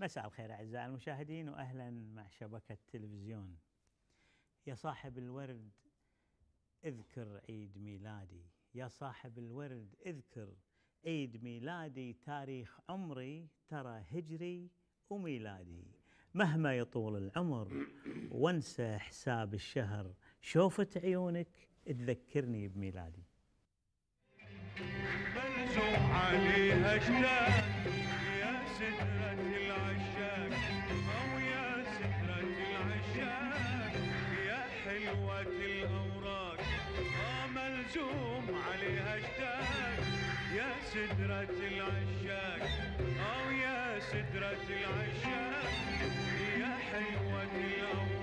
مساء الخير اعزائي المشاهدين واهلا مع شبكه تلفزيون. يا صاحب الورد اذكر عيد ميلادي، يا صاحب الورد اذكر عيد ميلادي تاريخ عمري ترى هجري وميلادي مهما يطول العمر وانسى حساب الشهر شوفة عيونك تذكرني بميلادي. ملزوم عليها مرسوم عليها اشتاق يا سدرة العشاق أو يا سدرة العشاق يا حلوة الأول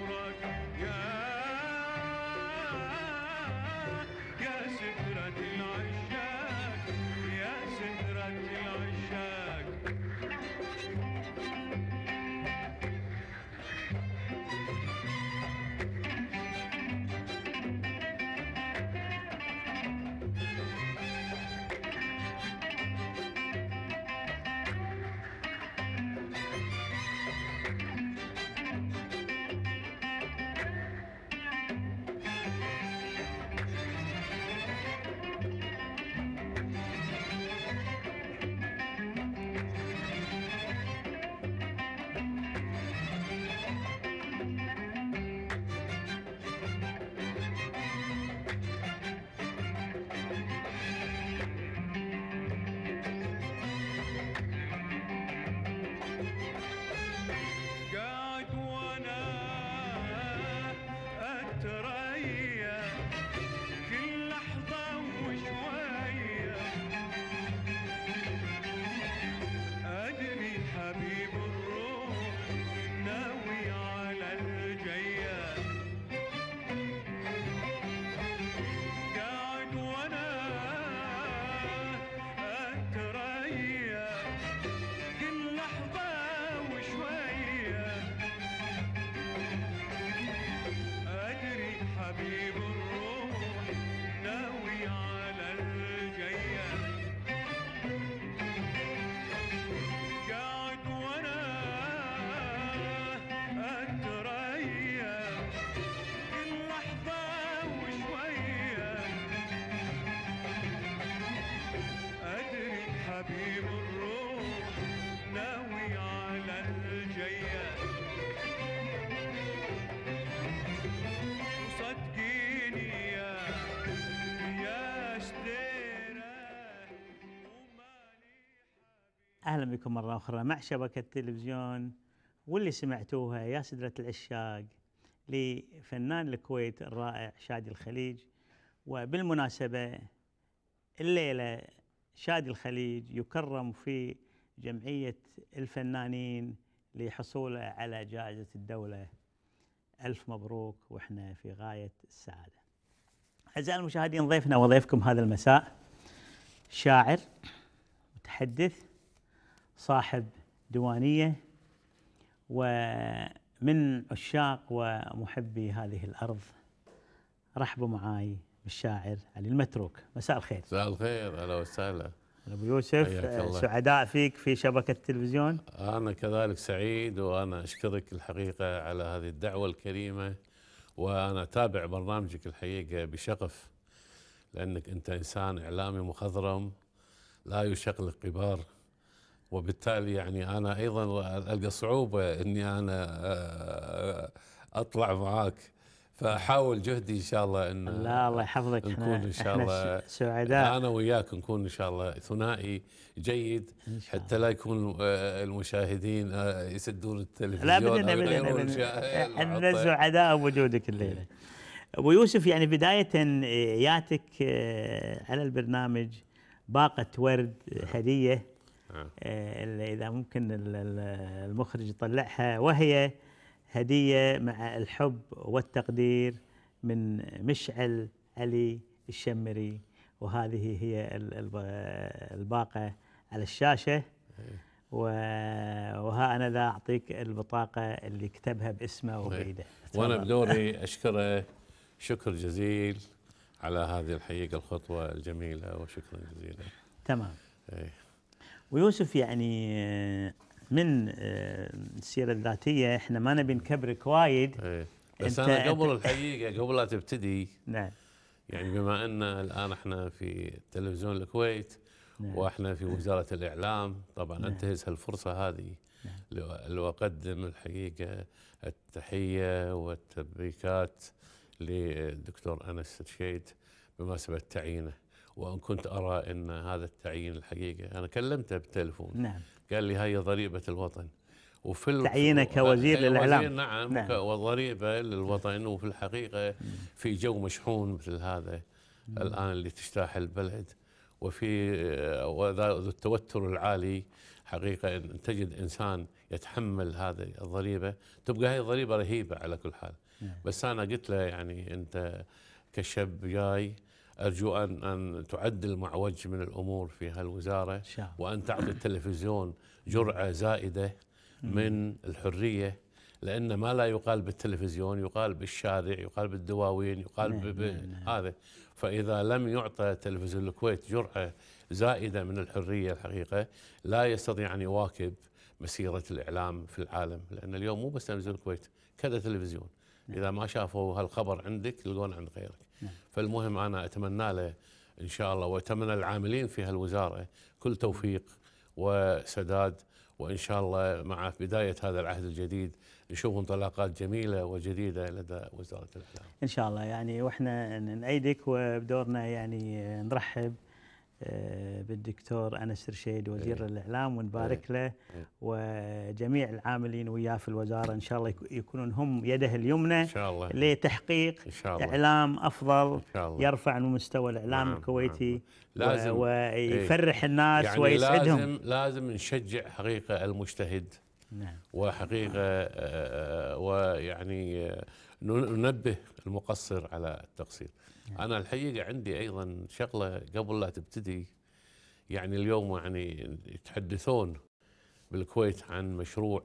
اهلا بكم مره اخرى مع شبكه تلفزيون واللي سمعتوها يا سدره العشاق لفنان الكويت الرائع شادي الخليج وبالمناسبه الليله شادي الخليج يكرم في جمعيه الفنانين لحصوله على جائزه الدوله الف مبروك واحنا في غايه السعاده. اعزائي المشاهدين ضيفنا وضيفكم هذا المساء شاعر متحدث صاحب ديوانيه ومن عشاق ومحبي هذه الارض رحبوا معاي بالشاعر علي المتروك مساء الخير مساء الخير اهلا وسهلا ابو يوسف آه، سعداء فيك في شبكه التلفزيون انا كذلك سعيد وانا اشكرك الحقيقه على هذه الدعوه الكريمه وانا اتابع برنامجك الحقيقه بشغف لانك انت انسان اعلامي مخضرم لا يشقلق كبار وبالتالي يعني انا ايضا القى صعوبه اني انا آه، اطلع معاك فاحاول جهدي ان شاء الله ان لا الله يحفظك نكون ان شاء الله سعداء انا وياك نكون ان شاء الله ثنائي جيد الله. حتى لا يكون آه، المشاهدين آه، يسدون التلفزيون لا ابدا ابدا احنا سعداء بوجودك الليله إيه. ابو يوسف يعني بدايه ياتك على البرنامج باقه ورد هديه آه. آه، اللي اذا ممكن المخرج يطلعها وهي هديه مع الحب والتقدير من مشعل علي الشمري وهذه هي الباقه على الشاشه إيه. وها انا ذا اعطيك البطاقه اللي كتبها باسمه إيه. وبيده وانا بدوري اشكره شكر جزيل على هذه الحقيقه الخطوه الجميله وشكرا جزيلا تمام ايه ويوسف يعني آه، من آه، السيره الذاتيه احنا ما نبي نكبرك وايد إيه. بس انا قبل الحقيقه قبل لا تبتدي نعم يعني بما ان الان احنا في تلفزيون الكويت نعم. واحنا في وزاره الاعلام طبعا نعم. انتهز هالفرصه هذه نعم. واقدم الحقيقه التحيه والتبريكات للدكتور انس الشيد بمناسبه تعيينه وان كنت ارى ان هذا التعيين الحقيقه انا كلمته بالتليفون نعم قال لي هي ضريبه الوطن وفي تعيينه كوزير للاعلام نعم, نعم. وضريبه للوطن وفي الحقيقه في جو مشحون مثل هذا مم. الان اللي تجتاح البلد وفي آه، التوتر العالي حقيقه ان تجد انسان يتحمل هذه الضريبه تبقى هي ضريبه رهيبه على كل حال نعم. بس انا قلت له يعني انت كشاب جاي أرجو أن أن تعدل المعوج من الأمور في هالوزارة وأن تعطي التلفزيون جرعة زائدة من الحرية لأن ما لا يقال بالتلفزيون يقال بالشارع يقال بالدواوين يقال نعم، بهذا نعم، نعم. هذا فإذا لم يعطى تلفزيون الكويت جرعة زائدة من الحرية الحقيقة لا يستطيع أن يواكب مسيرة الإعلام في العالم لأن اليوم مو بس تلفزيون الكويت كذا تلفزيون إذا ما شافوا هالخبر عندك يلقون عند غيرك نعم. فالمهم أنا أتمنى له إن شاء الله وأتمنى العاملين في هالوزارة كل توفيق وسداد وإن شاء الله مع بداية هذا العهد الجديد نشوف انطلاقات جميلة وجديدة لدى وزارة الإعلام إن شاء الله يعني وإحنا نأيدك وبدورنا يعني نرحب آه، بالدكتور انس رشيد وزير أيه. الاعلام ونبارك أيه. له إيه. وجميع العاملين وياه في الوزاره ان شاء الله يكونون هم يده اليمنى إن شاء الله. لتحقيق إن شاء الله. اعلام افضل إن شاء الله. يرفع من مستوى الاعلام نعم. نعم. الكويتي لازم و... ويفرح أيه. الناس يعني ويسعدهم لازم لازم نشجع حقيقه المجتهد نعم. وحقيقه نعم. آه، آه، ويعني ننبه المقصر على التقصير نعم. انا الحقيقه عندي ايضا شغله قبل لا تبتدي يعني اليوم يعني يتحدثون بالكويت عن مشروع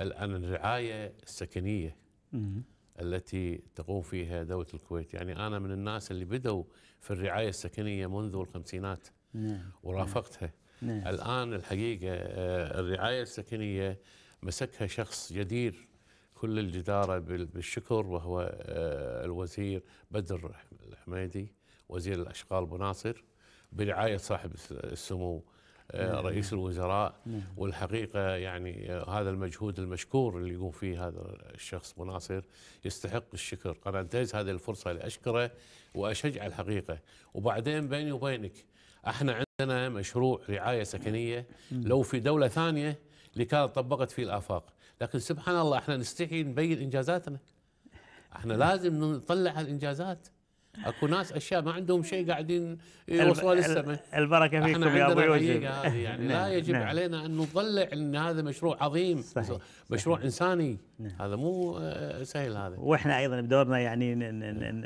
الان الرعايه السكنيه التي تقوم فيها دولة الكويت يعني أنا من الناس اللي بدوا في الرعاية السكنية منذ الخمسينات نعم. ورافقتها نعم. نعم. الآن الحقيقة آه، الرعاية السكنية مسكها شخص جدير كل الجدارة بالشكر وهو آه، الوزير بدر الحميدي وزير الأشغال بناصر برعاية صاحب السمو آه، نعم، نعم. رئيس الوزراء نعم. والحقيقة يعني آه، هذا المجهود المشكور اللي يقوم فيه هذا الشخص بناصر يستحق الشكر أنا أنتهز هذه الفرصة لأشكره وأشجع الحقيقة وبعدين بيني وبينك احنا عندنا مشروع رعاية سكنية لو في دولة ثانية لكان طبقت فيه الآفاق لكن سبحان الله احنا نستحي نبين انجازاتنا احنا لازم نطلع هالانجازات اكو ناس اشياء ما عندهم شيء قاعدين يوصلوا للسماء البركه فيكم يا ابو يوسف يعني نعم، لا يجب نعم. علينا ان نطلع ان هذا مشروع عظيم صحيح. مشروع صحيح. انساني نعم. هذا مو آه، سهل هذا واحنا ايضا بدورنا يعني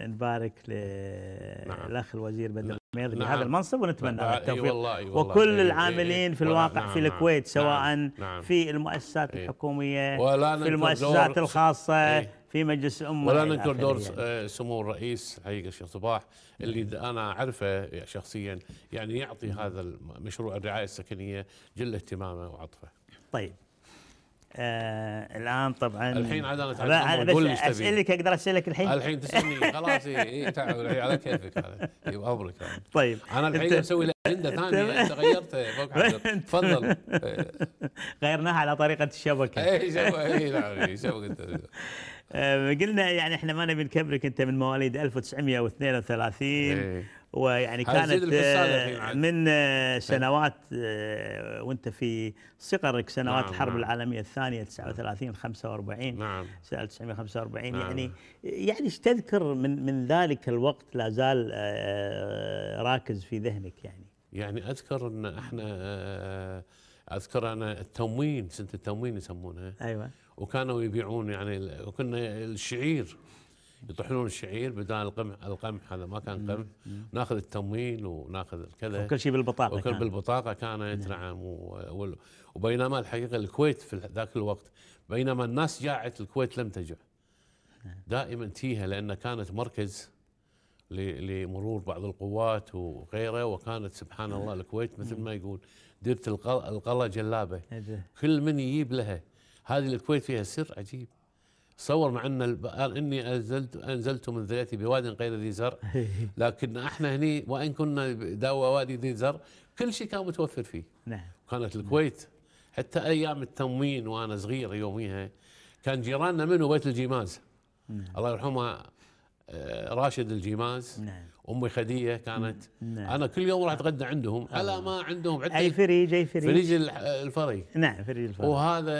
نبارك للاخ نعم. الوزير بدر يرضي نعم بهذا المنصب ونتمنى نعم. آه، التوفيق أيوة والله أي وكل أيوة العاملين في الواقع نعم في نعم، الكويت نعم، سواء نعم في المؤسسات الحكوميه ولا في المؤسسات الخاصه في مجلس الامه ولا ننكر دور يعني. آه، سمو الرئيس حقيقه الشيخ صباح اللي انا اعرفه شخصيا يعني يعطي هذا مشروع الرعايه السكنيه جل اهتمامه وعطفه. طيب آه الان طبعا الحين عاد انا تعال قول لي اسالك اقدر اسالك الحين الحين تسالني خلاص اي تعال على كيفك هذا يبغى امرك يعني. طيب انا الحين اسوي لك اجنده ثانيه انت غيرتها فوق تفضل غيرناها على طريقه الشبكه اي شبكه اي نعم شبكه آه، قلنا يعني احنا ما نبي نكبرك انت من مواليد 1932 ويعني كانت آه، من آه، سنوات آه، وانت في صغرك سنوات نعم الحرب نعم العالميه الثانيه 39 45 نعم 1945 نعم يعني يعني ايش تذكر من من ذلك الوقت لا زال راكز في ذهنك يعني يعني اذكر ان احنا اذكر انا التموين سنه التموين يسمونها ايوه وكانوا يبيعون يعني وكنا الشعير يطحنون الشعير بدال القمح القمح هذا ما كان قمح ناخذ التمويل وناخذ الكذا وكل شيء بالبطاقه وكل كان. بالبطاقه كانت نعم وبينما الحقيقه الكويت في ذاك الوقت بينما الناس جاعت الكويت لم تجع نعم. دائما تيها لان كانت مركز لمرور بعض القوات وغيره وكانت سبحان الله الكويت مثل نعم. ما يقول ديره القلا جلابه كل من يجيب لها هذه الكويت فيها سر عجيب تصور مع ان اني انزلت انزلت من ذريتي بواد غير ذي زرع لكن احنا هني وان كنا داوى وادي ذي زرع كل شيء كان متوفر فيه نعم كانت الكويت حتى ايام التموين وانا صغير يوميها كان جيراننا منه بيت الجيماز نعم. الله يرحمه آه، راشد الجيماز نعم امي خديه كانت نعم. انا كل يوم راح اتغدى عندهم على ما عندهم عندي اي فريج اي فريج فريج الفري نعم فريج الفري وهذا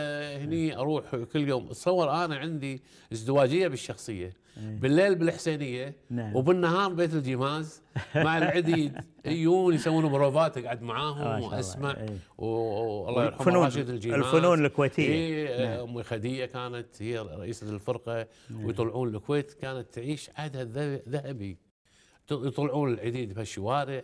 هني اروح كل يوم تصور انا عندي ازدواجيه بالشخصيه إيه. بالليل بالحسينيه نعم. وبالنهار بيت الجماز مع العديد يجون يسوون بروفات اقعد معاهم واسمع إيه. والله يرحمه راشد الجماز الفنون الكويتيه إيه نعم. امي خديه كانت هي رئيسه الفرقه نعم. ويطلعون الكويت كانت تعيش عهدها الذهبي يطلعون العديد بهالشوارع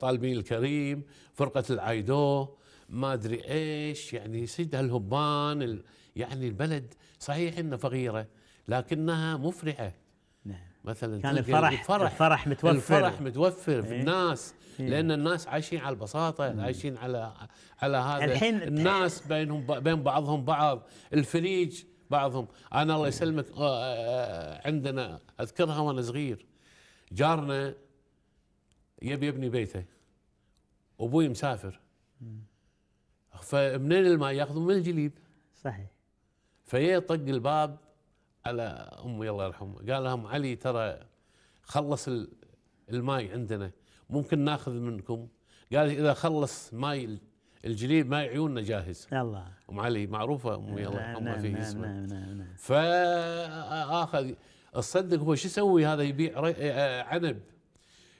طالبين الكريم فرقه العايدو ما ادري ايش يعني يسد هالهبان يعني البلد صحيح انها فقيره لكنها مفرحه نعم مثلا كان الفرح الفرح, الفرح متوفر الفرح متوفر في إيه. الناس إيه. لان الناس عايشين على البساطه عايشين على على هذا الحين الناس بينهم بين بعضهم بعض الفريج بعضهم انا الله يسلمك عندنا اذكرها وانا صغير جارنا يبي يبني بيته ابوي مسافر فمنين الماء ياخذون من الجليد صحيح فيا طق الباب على امي الله يرحمها قال لهم علي ترى خلص الماي عندنا ممكن ناخذ منكم قال اذا خلص ماي الجليد ماي عيوننا جاهز الله ام علي معروفه امي الله نعم، يرحمها نعم، في نعم، اسمها نعم نعم نعم فاخذ تصدق هو شو يسوي هذا يبيع آه، آه، عنب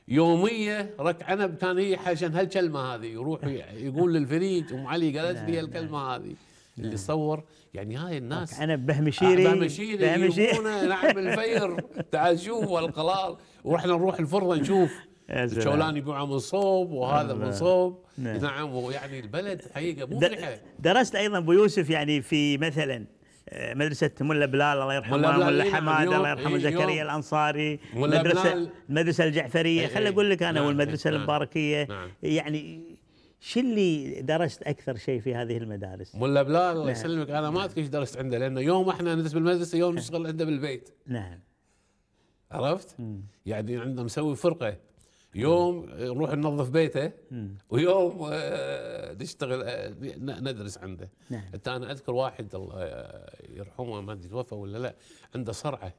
يوميه رك عنب كان هي عشان هالكلمه هذه يروح يقول للفريج ام علي قالت لي الكلمه هذه اللي صور يعني هاي الناس انا آه، بهمشيري بهمشيري بهمشيري نعم الفير تعال شوف والقلال واحنا نروح الفرن نشوف الشولان يبيعوا من صوب وهذا من صوب نعم. نعم ويعني البلد حقيقه مفرحه درست ايضا ابو يوسف يعني في مثلا آه، مدرسه ملا بلال الله يرحمه ملا, ملا إيه، حماد أيوه، الله يرحمه أيوه. زكريا الانصاري ملا مدرسه المدرسه الجعفريه إيه، إيه. خليني اقول لك انا نعم والمدرسه نعم المباركيه نعم يعني شو اللي درست اكثر شيء في هذه المدارس؟ ملا بلال الله نعم. يسلمك انا ما نعم. اذكر ايش درست عنده لانه يوم احنا ندرس بالمدرسه يوم نعم. نشتغل عنده بالبيت نعم عرفت؟ يعني عنده مسوي فرقه يوم نروح ننظف بيته ويوم آه، نشتغل آه، ندرس عنده نعم. حتى انا اذكر واحد الله آه، يرحمه ما ادري توفى ولا لا عنده صرعه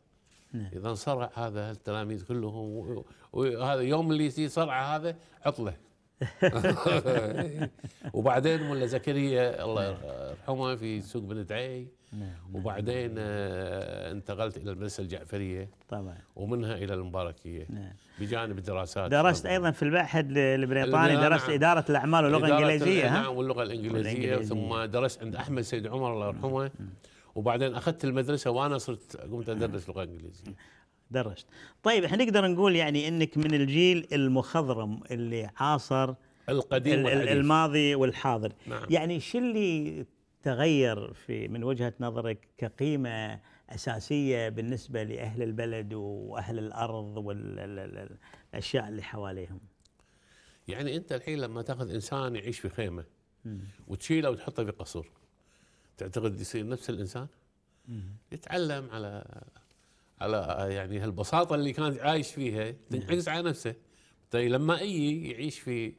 نعم. اذا صرع هذا التلاميذ كلهم وهذا يوم اللي يصير صرعه هذا عطله وبعدين ملا زكريا الله نعم. يرحمه في سوق بنت عي نعم. وبعدين آه، انتقلت الى المدرسه الجعفريه طبعا ومنها الى المباركيه نعم. بجانب الدراسات درست ايضا في المعهد البريطاني درست نعم. اداره الاعمال واللغه الانجليزيه نعم واللغه الانجليزيه ثم درست عند احمد سيد عمر الله يرحمه وبعدين اخذت المدرسه وانا صرت قمت ادرس لغه انجليزيه درست طيب احنا نقدر نقول يعني انك من الجيل المخضرم اللي عاصر القديم والحديث. الماضي والحاضر نعم. يعني شو اللي تغير في من وجهه نظرك كقيمه اساسيه بالنسبه لاهل البلد واهل الارض والاشياء اللي حواليهم يعني انت الحين لما تاخذ انسان يعيش في خيمه وتشيله وتحطه في قصر تعتقد يصير نفس الانسان يتعلم على على يعني هالبساطه اللي كان عايش فيها تنعكس على نفسه طيب لما اي يعيش في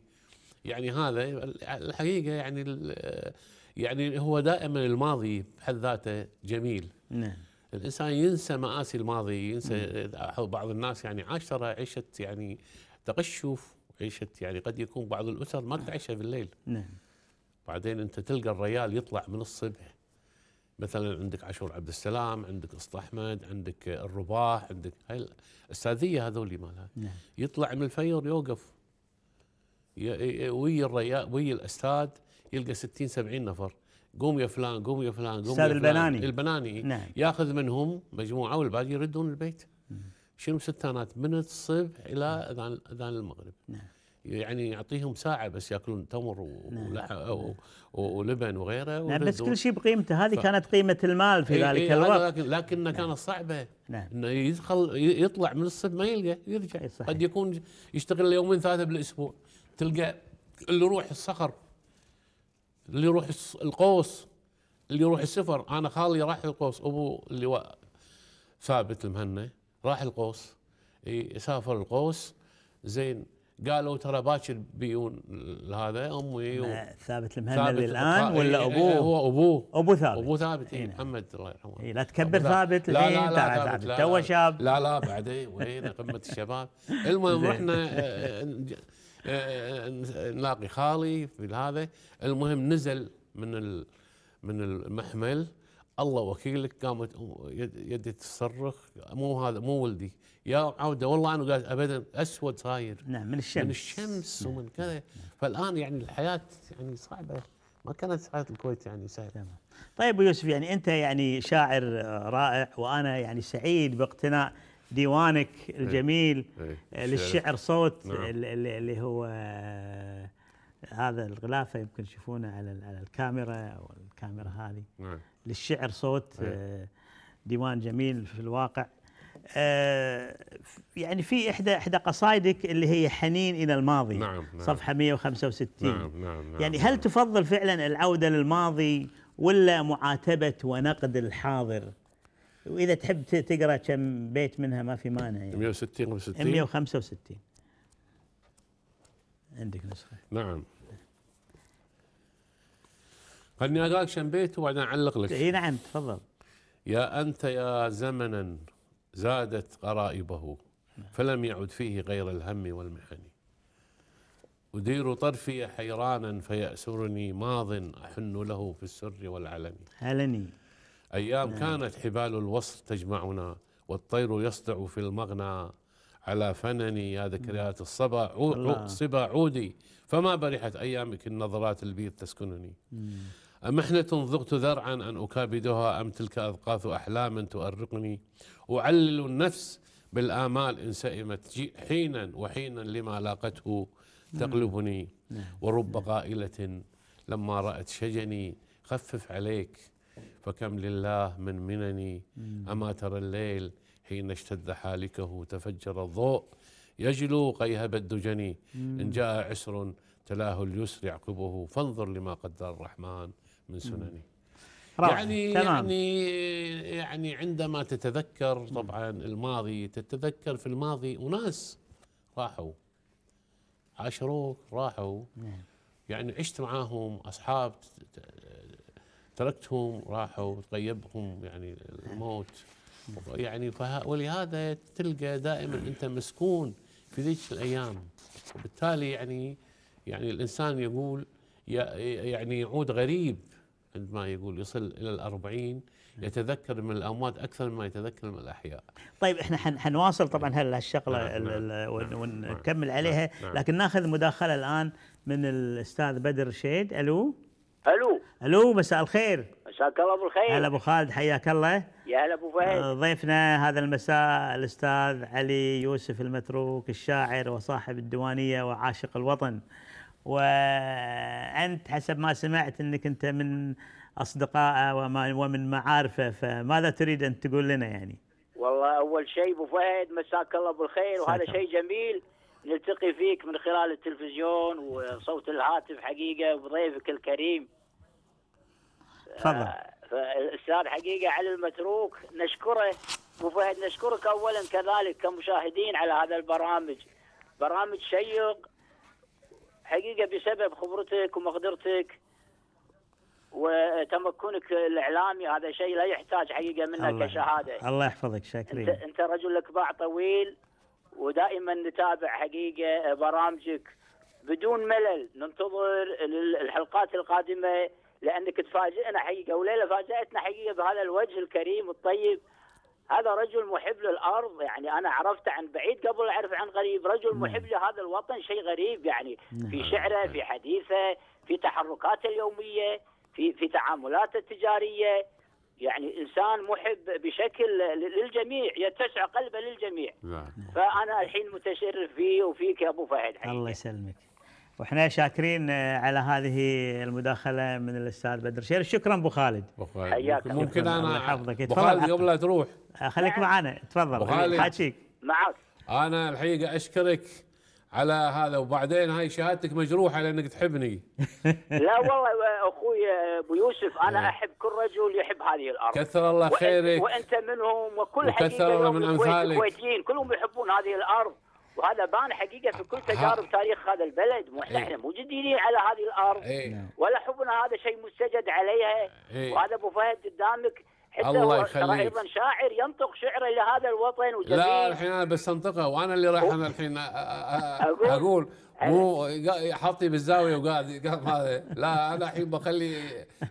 يعني هذا الحقيقه يعني يعني هو دائما الماضي بحد ذاته جميل نعم الانسان ينسى مآسي الماضي ينسى بعض الناس يعني عاش ترى عشت يعني تقشف عشت يعني قد يكون بعض الاسر ما تعيشها بالليل نعم بعدين انت تلقى الريال يطلع من الصبح مثلا عندك عاشور عبد السلام عندك اسطى احمد عندك الرباح عندك هاي الاستاذيه هذول مالها نعم. يطلع من الفير يوقف ويا الريا ويا الاستاذ يلقى 60 70 نفر قوم يا فلان قوم يا فلان قوم استاذ البناني البناني نعم. ياخذ منهم مجموعه والباقي يردون البيت شنو ستانات من الصبح الى نعم. اذان اذان المغرب نعم يعني يعطيهم ساعه بس ياكلون تمر نعم. ولحم نعم. ولبن وغيره نعم بس كل شيء بقيمته هذه ف... كانت قيمه المال في ذلك الوقت لكن لكنها نعم كانت صعبه نعم انه يدخل يطلع من الصف ما يلقى يرجع صحيح. قد يكون يشتغل يومين ثلاثه بالاسبوع تلقى اللي يروح الصخر اللي يروح القوس اللي يروح السفر انا خالي راح القوس ابو اللواء ثابت المهنا راح القوس يسافر القوس زين قالوا ترى باكر بيون هذا امي و... ثابت المهندل الان إيه، ولا إيه، ابوه؟ إيه، هو ابوه ابو ثابت ابو ثابت اي محمد الله يرحمه إيه لا تكبر ثابت لا لا لا ثابت تو شاب لا لا بعدين وين قمه الشباب المهم رحنا آه، آه، نلاقي آه، خالي في هذا المهم نزل من من المحمل الله وكيلك قامت يدي تصرخ مو هذا مو ولدي يا عوده والله انا قاعد ابدا اسود صاير نعم من الشمس من الشمس نعم ومن كذا نعم فالان يعني الحياه يعني صعبه ما كانت حياه الكويت يعني سهله طيب ابو يوسف يعني انت يعني شاعر رائع وانا يعني سعيد باقتناء ديوانك الجميل ايه. ايه. آه، للشعر صوت نعم. اللي هو آه، هذا الغلافه يمكن تشوفونه على على الكاميرا او الكاميرا هذه نعم. للشعر صوت إيه. آه، ديوان جميل في الواقع آه، يعني في احدى احدى قصائدك اللي هي حنين الى الماضي نعم نعم صفحه 165 نعم،, نعم نعم, نعم يعني هل نعم تفضل فعلا العوده للماضي ولا معاتبه ونقد الحاضر؟ واذا تحب تقرا كم بيت منها ما في مانع يعني 160 165 165 عندك نسخه نعم خلني اقرا كم بيت وبعدين اعلق لك اي نعم تفضل يا انت يا زمنا زادت غرائبه فلم يعد فيه غير الهم والمحن أدير طرفي حيرانا فيأسرني ماض أحن له في السر والعلن علني أيام نعم. كانت حبال الوصل تجمعنا والطير يسطع في المغنى على فنني يا ذكريات الصبا صبا عودي فما برحت أيامك النظرات البيض تسكنني مم. محنة ذقت ذرعا أن أكابدها أم تلك أذقاث أحلاما تؤرقني أعلل النفس بالآمال إن سئمت حينا وحينا لما لاقته تقلبني نعم. نعم. ورب قائلة نعم. لما رأت شجني خفف عليك فكم لله من منني أما ترى الليل حين اشتد حالكه تفجر الضوء يجلو قيهب الدجني إن جاء عسر تلاه اليسر يعقبه فانظر لما قدر الرحمن من سننه يعني تمام. يعني يعني عندما تتذكر طبعا الماضي تتذكر في الماضي اناس راحوا عاشروك راحوا يعني عشت معاهم اصحاب تركتهم راحوا تغيبهم يعني الموت يعني ولهذا تلقى دائما انت مسكون في ذيك الايام وبالتالي يعني يعني الانسان يقول يعني يعود غريب عندما يقول يصل إلى الأربعين نعم. يتذكر من الأموات أكثر مما يتذكر من الأحياء طيب إحنا حنواصل طبعا هالشغلة نعم،, نعم. نعم ونكمل عليها نعم لكن ناخذ مداخلة الآن من الأستاذ بدر شيد ألو ألو ألو مساء الخير مساك الله بالخير هلا أبو خالد حياك الله يا هلا أبو فهد آه، ضيفنا هذا المساء الأستاذ علي يوسف المتروك الشاعر وصاحب الديوانية وعاشق الوطن وأنت حسب ما سمعت أنك أنت من أصدقائه ومن معارفه فماذا تريد أن تقول لنا يعني والله أول شيء أبو فهد مساك الله بالخير وهذا شيء جميل نلتقي فيك من خلال التلفزيون وصوت الهاتف حقيقة وضيفك الكريم تفضل آه، فالاستاذ حقيقه علي المتروك نشكره ابو فهد نشكرك اولا كذلك كمشاهدين على هذا البرامج برامج شيق حقيقه بسبب خبرتك ومقدرتك وتمكنك الاعلامي هذا شيء لا يحتاج حقيقه منك الله كشهاده الله يحفظك شاكرين انت, انت رجل لك باع طويل ودائما نتابع حقيقه برامجك بدون ملل ننتظر الحلقات القادمه لانك تفاجئنا حقيقه وليله فاجاتنا حقيقه بهذا الوجه الكريم الطيب هذا رجل محب للارض يعني انا عرفته عن بعيد قبل اعرف عن قريب رجل نعم. محب لهذا الوطن شيء غريب يعني نعم. في شعره في حديثه في تحركاته اليوميه في في تعاملاته التجاريه يعني انسان محب بشكل للجميع يتسع قلبه للجميع نعم. فانا الحين متشرف فيه وفيك يا ابو فهد الله يسلمك واحنا شاكرين آه، على هذه المداخله من الاستاذ بدر شير شكرا ابو خالد ابو خالد ممكن, ممكن انا احفظك ابو خالد قبل لا تروح آه، خليك نعم. معنا تفضل حاجيك معك انا الحقيقه اشكرك على هذا وبعدين هاي شهادتك مجروحه لانك تحبني لا والله اخوي آه، ابو يوسف انا إيه. احب كل رجل يحب هذه الارض كثر الله خيرك وانت منهم وكل حقيقه من امثالك كلهم يحبون هذه الارض وهذا بان حقيقه في كل آه. تجارب تاريخ هذا البلد مو احنا إيه. مو جديدين على هذه الارض ايه. نعم. ولا حبنا هذا شيء مستجد عليها ايه. وهذا ابو فهد قدامك حتى الله يخليك ايضا شاعر ينطق شعره لهذا الوطن وجميل لا الحين انا بس انطقه وانا اللي راح انا الحين آه، آه، اقول, أقول مو حاطي بالزاويه وقاعد هذا لا انا الحين بخلي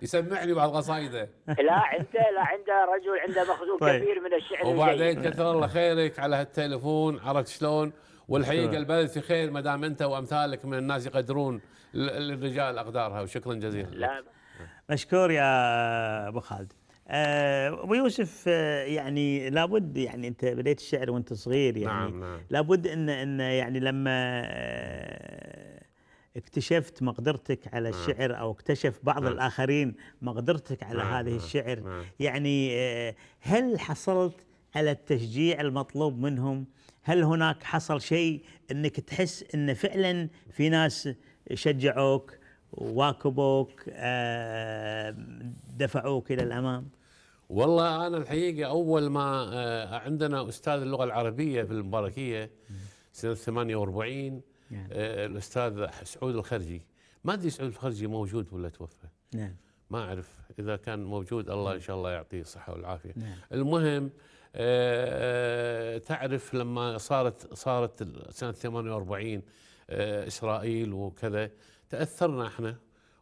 يسمعني بعض قصايده لا عنده لا عنده رجل عنده مخزون طيب. كبير من الشعر وبعدين كثر الله خيرك على هالتليفون عرفت شلون؟ والحقيقه البلد في خير ما دام انت وامثالك من الناس يقدرون للرجال اقدارها وشكرا جزيلا لا مشكور يا ابو خالد آه، ابو يوسف آه، يعني لابد يعني انت بديت الشعر وانت صغير يعني نعم نعم. لابد ان ان يعني لما آه، اكتشفت مقدرتك على نعم. الشعر او اكتشف بعض نعم. الاخرين مقدرتك على نعم. هذه نعم، الشعر نعم. يعني هل حصلت على التشجيع المطلوب منهم هل هناك حصل شيء انك تحس ان فعلا في ناس شجعوك واكبوك آه، دفعوك الى الامام والله انا الحقيقه اول ما آه، عندنا استاذ اللغه العربيه في المباركيه سنه 48 يعني. نعم. آه، الاستاذ سعود الخرجي ما ادري سعود الخرجي موجود ولا توفى نعم ما اعرف اذا كان موجود الله نعم. ان شاء الله يعطيه الصحه والعافيه نعم. المهم آه، تعرف لما صارت صارت سنه 48 آه، اسرائيل وكذا تاثرنا احنا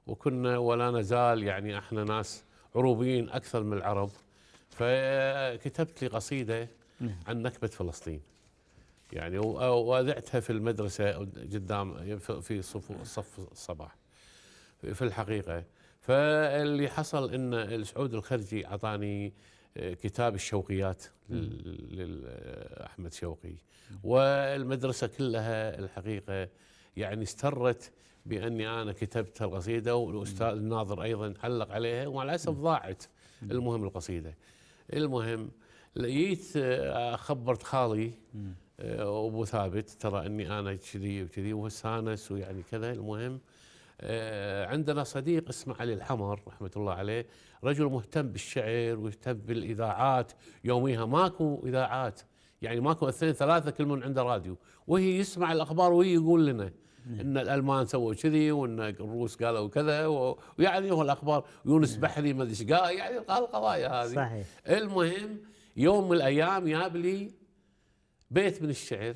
وكنا ولا نزال يعني احنا ناس عروبيين اكثر من العرب فكتبت لي قصيده نعم. عن نكبه فلسطين يعني واذعتها في المدرسه قدام في صف الصباح في الحقيقه فاللي حصل ان سعود الخرجي اعطاني كتاب الشوقيات لأحمد شوقي والمدرسة كلها الحقيقة يعني استرت بأني أنا كتبت القصيدة والأستاذ الناظر أيضا علق عليها ومع الأسف ضاعت المهم القصيدة المهم جيت آه، خبرت خالي آه، أبو ثابت ترى أني أنا كذي وكذي وهسانس ويعني كذا المهم آه، عندنا صديق اسمه علي الحمر رحمة الله عليه رجل مهتم بالشعر ويهتم بالإذاعات يوميها ماكو إذاعات يعني ماكو اثنين ثلاثة كل من عنده راديو وهي يسمع الأخبار وهي يقول لنا ان الالمان سووا كذي وان الروس قالوا كذا ويعني هو الاخبار يونس بحري ما ادري قال يعني القضايا هذه صحيح المهم يوم من الايام جاب لي بيت من الشعر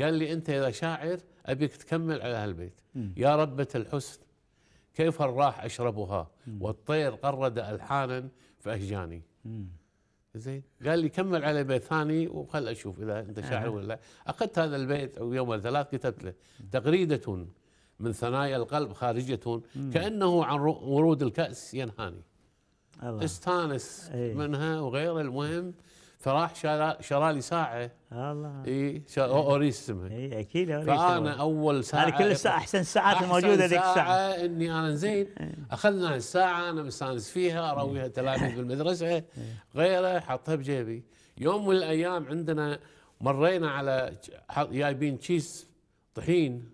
قال لي انت اذا شاعر أبيك تكمل على هالبيت يا ربة الحسن كيف الراح أشربها والطير قرد ألحانا فأهجاني زين قال لي كمل على بيت ثاني وخل أشوف إذا أنت آه. شاعر ولا لا أخذت هذا البيت أو يوم الثلاث كتبت له تغريدة من ثنايا القلب خارجة كأنه عن ورود الكأس ينهاني الله. استانس إيه. منها وغير المهم فراح شرى شرى لي ساعه الله اي إيه. اوريس اسمها اي اكيد اوريس فانا اول ساعه هذه كل الساعه احسن الساعات الموجوده ذيك الساعه اني انا زين إيه. اخذنا الساعه انا مستانس فيها ارويها تلاميذ إيه. بالمدرسه غيره حطها بجيبي يوم من الايام عندنا مرينا على جايبين تشيز طحين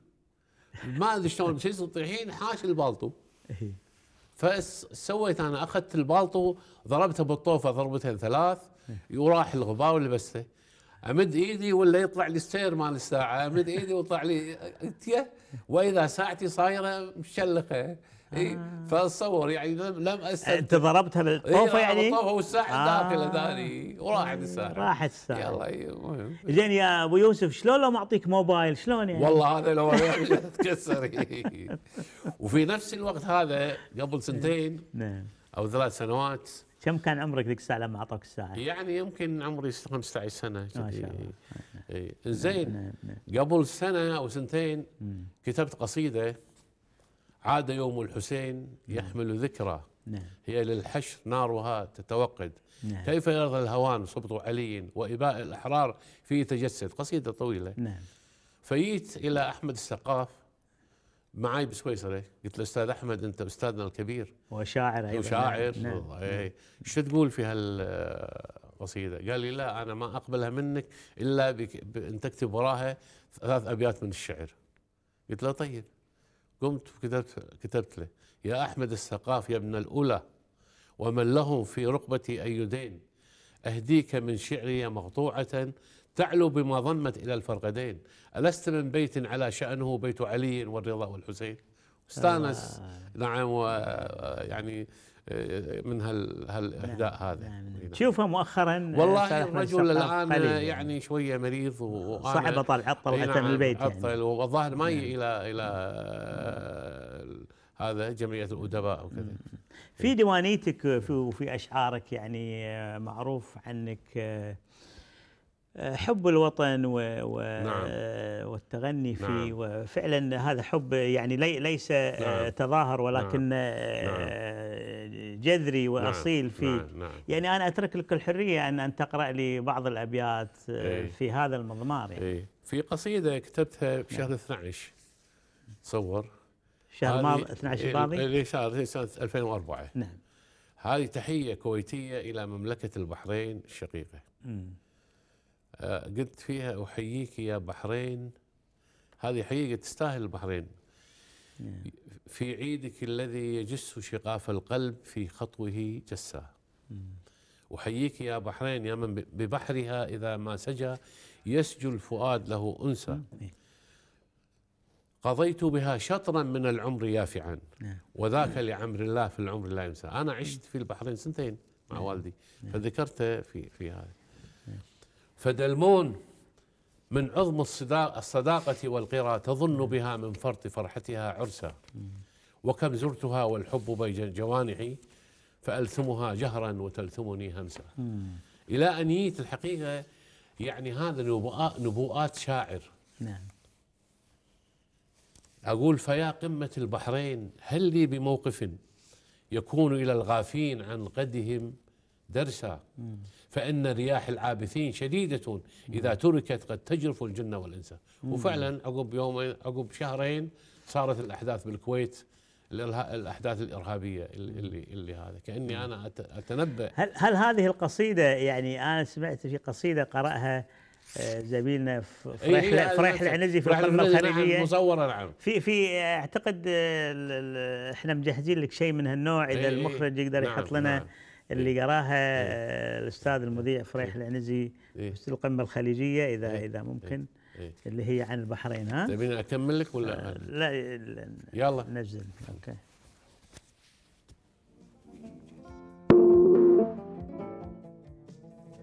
ما ادري شلون تشيز الطحين حاش البالطو فسويت انا اخذت البالطو ضربته بالطوفه ضربتين ثلاث وراح إيه. الغباء ولا امد ايدي ولا يطلع لي السير مال الساعه امد ايدي ويطلع لي واذا ساعتي صايره مشلخه اي آه. فتصور يعني لم استمتع انت ضربتها بالطوفه إيه يعني؟ بالطوفه والساعه آه. داخله ثاني وراحت إيه، الساعه راحت الساعه يلا إيه، المهم زين يا ابو يوسف شلون لو معطيك موبايل شلون يعني؟ والله هذا لو تكسر وفي نفس الوقت هذا قبل سنتين نعم او ثلاث سنوات كم كان عمرك ذيك الساعه لما اعطوك الساعه؟ يعني يمكن عمري 15 سنه ما شاء الله اي زين نعم، نعم، نعم. قبل سنه او سنتين كتبت قصيده عاد يوم الحسين يحمل ذكرى نعم. هي للحشر نارها تتوقد نعم. كيف يرضى الهوان سبط علي وإباء الأحرار في تجسد قصيدة طويلة نعم. فجيت إلى أحمد السقاف معي بسويسرا قلت له أستاذ أحمد أنت أستاذنا الكبير وشاعر أيضا وشاعر نعم. إيه. شو تقول في هالقصيدة قال لي لا أنا ما أقبلها منك إلا بك أن تكتب وراها ثلاث أبيات من الشعر قلت له طيب قمت وكتبت كتبت له يا أحمد الثقاف يا ابن الأولى ومن له في رقبتي أيدين أهديك من شعري مقطوعة تعلو بما ضمت إلى الفرقدين ألست من بيت على شأنه بيت علي والرضا والحسين استانس نعم، يعني، آه. نعم يعني من هال هالاهداء نعم هذا نعم نعم. تشوفه مؤخرا والله الرجل الان يعني شويه مريض صعب طلعه طلعته من نعم، البيت يعني والظاهر ما نعم. الى الى آه، هذا جمعيه الادباء وكذا في إيه. ديوانيتك وفي اشعارك يعني آه، معروف عنك آه، حب الوطن و و نعم. والتغني فيه نعم. وفعلا هذا حب يعني لي ليس آه، نعم. تظاهر نعم. ولكن آه، نعم. جذري نعم. واصيل نعم. فيه نعم. نعم. يعني انا اترك لك الحريه ان ان تقرا لي بعض الابيات آه، إيه. في هذا المضمار يعني. ايه؟ في قصيده كتبتها في شهر نعم. 12 تصور شهر ماضي 12 الماضي اللي صار سنه 2004 نعم هذه تحيه كويتيه الى مملكه البحرين الشقيقه امم آه، قلت فيها أحييك يا بحرين هذه حقيقة تستاهل البحرين نعم. في عيدك الذي يجس شقاف القلب في خطوه جساه أحييك يا بحرين يا من ببحرها إذا ما سجى يسجو الفؤاد له أنسى إيه. قضيت بها شطرا من العمر يافعا نعم. وذاك لعمر الله في العمر لا ينسى أنا عشت في البحرين سنتين مع نعم. والدي فذكرته في في هذا فدلمون من عظم الصداقة والقرى تظن بها من فرط فرحتها عرسا وكم زرتها والحب بين جوانحي فألثمها جهرا وتلثمني همسا إلى أن جيت الحقيقة يعني هذا نبوءات شاعر نعم أقول فيا قمة البحرين هل لي بموقف يكون إلى الغافين عن قدهم درسا فإن رياح العابثين شديدة إذا تركت قد تجرف الجن والإنس وفعلا عقب يومين عقب شهرين صارت الأحداث بالكويت الاحداث الارهابيه اللي اللي هذا كاني انا اتنبا هل هل هذه القصيده يعني انا سمعت في قصيده قراها آه، زميلنا إيه، فريح إيه، فريح العنزي في القمه الخليجيه نعم، مصوره نعم في في اعتقد آه، احنا مجهزين لك شيء من هالنوع اذا إيه، المخرج يقدر يحط نعم، لنا نعم اللي إيه. قراها إيه. الاستاذ المذيع إيه. فريح العنزي في القمه الخليجيه اذا اذا ممكن اللي هي عن البحرين ها تبين اكمل لك ولا آه لا يلا نزل اوكي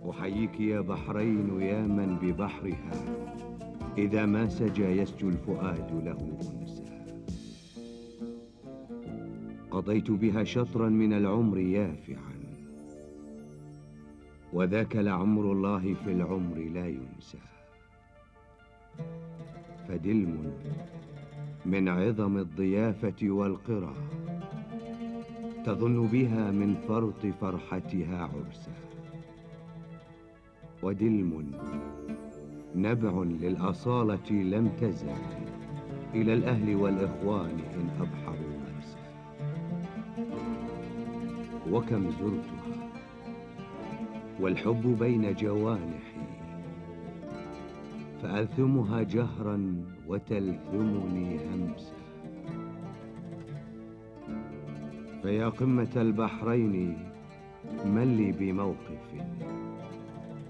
أحييك يا بحرين ويا من ببحرها إذا ما سجى يسجو الفؤاد له انسى قضيت بها شطرا من العمر يافعا وذاك لعمر الله في العمر لا ينسى فدلم من عظم الضيافة والقرى تظن بها من فرط فرحتها عرسا ودلم نبع للأصالة لم تزل إلى الأهل والإخوان إن أبحروا مرسا وكم زرتم والحب بين جوانحي فألثمها جهرا وتلثمني همسا فيا قمة البحرين من لي بموقف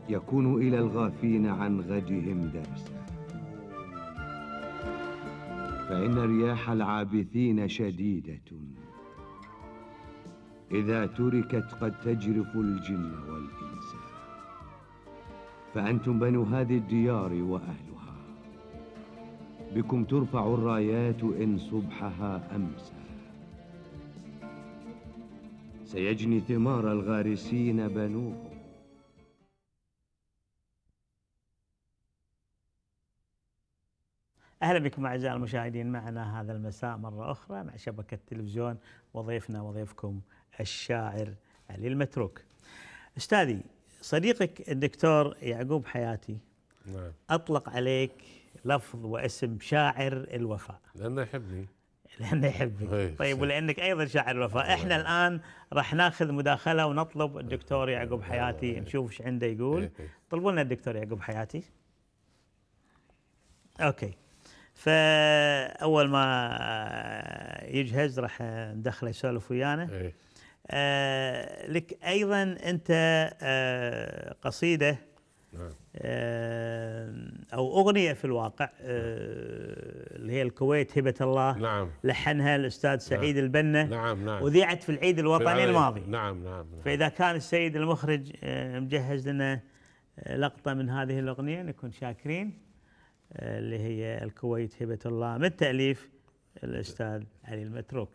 يكون إلى الغافين عن غدهم درسا فإن رياح العابثين شديدة إذا تركت قد تجرف الجن والإنس فأنتم بنو هذه الديار وأهلها بكم ترفع الرايات إن صبحها أمسى سيجني ثمار الغارسين بنوهم اهلا بكم اعزائي المشاهدين معنا هذا المساء مره اخرى مع شبكه تلفزيون وضيفنا وضيفكم الشاعر علي المتروك. استاذي صديقك الدكتور يعقوب حياتي نعم. اطلق عليك لفظ واسم شاعر الوفاء لانه يحبني لانه يحبك إيه، طيب ولانك ايضا شاعر الوفاء احنا الان راح ناخذ مداخله ونطلب إيه، الدكتور إيه، يعقوب حياتي نشوف ايش عنده يقول طلبوا لنا الدكتور يعقوب حياتي اوكي فاول ما يجهز راح ندخله يسولف ويانا أيه. آه، لك ايضا انت آه، قصيده نعم آه، او اغنيه في الواقع نعم. اللي هي الكويت هبه الله نعم لحنها الاستاذ نعم. سعيد نعم البنا نعم نعم وذيعت في العيد الوطني الماضي نعم نعم, نعم فاذا كان السيد المخرج مجهز لنا لقطه من هذه الاغنيه نكون شاكرين اللي هي الكويت هبه الله من تاليف الاستاذ علي المتروك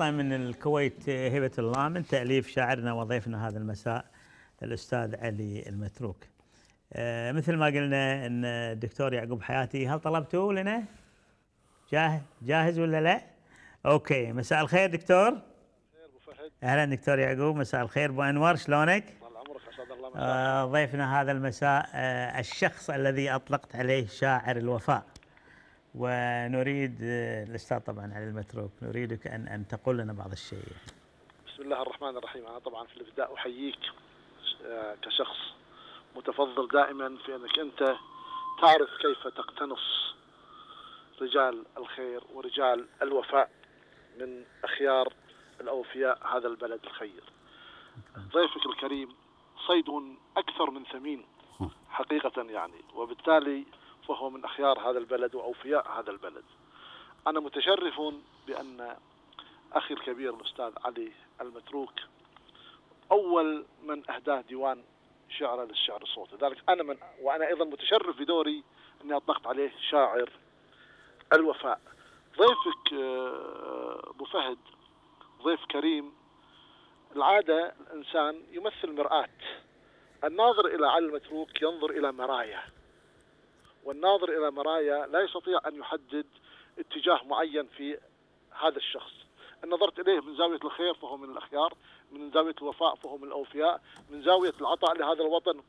محطة من الكويت هبة الله من تأليف شاعرنا وضيفنا هذا المساء الأستاذ علي المتروك آه، مثل ما قلنا أن الدكتور يعقوب حياتي هل طلبتوه لنا؟ جاهز جاهز ولا لا؟ أوكي مساء الخير دكتور أهلا دكتور يعقوب مساء الخير أبو أنور شلونك؟ آه، ضيفنا هذا المساء آه، الشخص الذي أطلقت عليه شاعر الوفاء ونريد الاستاذ طبعا علي المتروك نريدك ان ان تقول لنا بعض الشيء. بسم الله الرحمن الرحيم انا طبعا في الابتداء احييك آه، كشخص متفضل دائما في انك انت تعرف كيف تقتنص رجال الخير ورجال الوفاء من اخيار الاوفياء هذا البلد الخير. ضيفك الكريم صيد اكثر من ثمين حقيقه يعني وبالتالي وهو من أخيار هذا البلد وأوفياء هذا البلد أنا متشرف بأن أخي الكبير الأستاذ علي المتروك أول من أهداه ديوان شعره للشعر الصوتي ذلك أنا من وأنا أيضا متشرف بدوري أني أطلقت عليه شاعر الوفاء ضيفك آه، أبو فهد ضيف كريم العادة الإنسان يمثل مرآة الناظر إلى علي المتروك ينظر إلى مرايا والناظر إلى مرايا لا يستطيع أن يحدد اتجاه معين في هذا الشخص إن نظرت إليه من زاوية الخير فهو من الأخيار من زاوية الوفاء فهو من الأوفياء من زاوية العطاء لهذا الوطن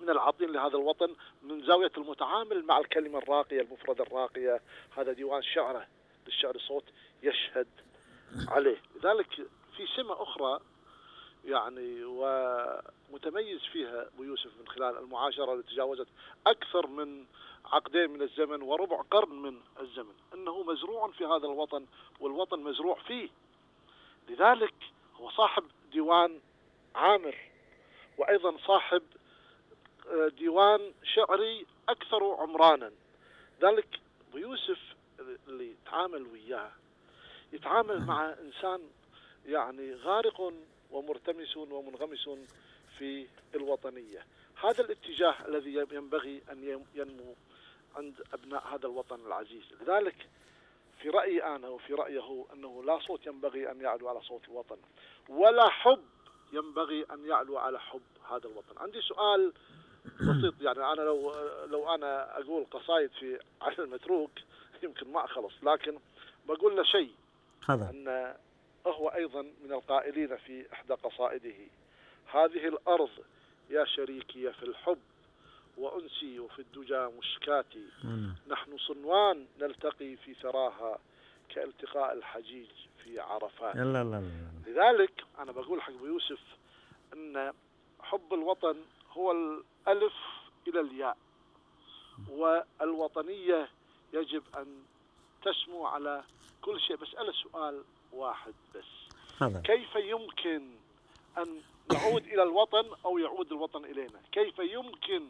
من العاطين لهذا الوطن من زاوية المتعامل مع الكلمة الراقية المفردة الراقية هذا ديوان شعره للشعر الصوت يشهد عليه لذلك في سمة أخرى يعني و متميز فيها ابو يوسف من خلال المعاشره اللي تجاوزت اكثر من عقدين من الزمن وربع قرن من الزمن انه مزروع في هذا الوطن والوطن مزروع فيه لذلك هو صاحب ديوان عامر وايضا صاحب آه، ديوان شعري اكثر عمرانا ذلك ابو يوسف اللي تعامل وياه يتعامل مع انسان يعني غارق ومرتمس ومنغمس في الوطنية هذا الاتجاه الذي ينبغي أن ينمو عند أبناء هذا الوطن العزيز لذلك في رأيي أنا وفي رأيه أنه لا صوت ينبغي أن يعلو على صوت الوطن ولا حب ينبغي أن يعلو على حب هذا الوطن عندي سؤال بسيط يعني أنا لو, لو أنا أقول قصايد في عهد المتروك يمكن ما أخلص لكن بقول له شيء أن هو أيضا من القائلين في إحدى قصائده هذه الأرض يا شريكي في الحب وأنسي وفي الدجى مشكاتي نعم. نحن صنوان نلتقي في ثراها كالتقاء الحجيج في عرفات يلا لا لا. لذلك أنا بقول حق يوسف أن حب الوطن هو الألف إلى الياء والوطنية يجب أن تسمو على كل شيء بس أنا سؤال واحد بس هذا. كيف يمكن أن يعود إلى الوطن أو يعود الوطن إلينا كيف يمكن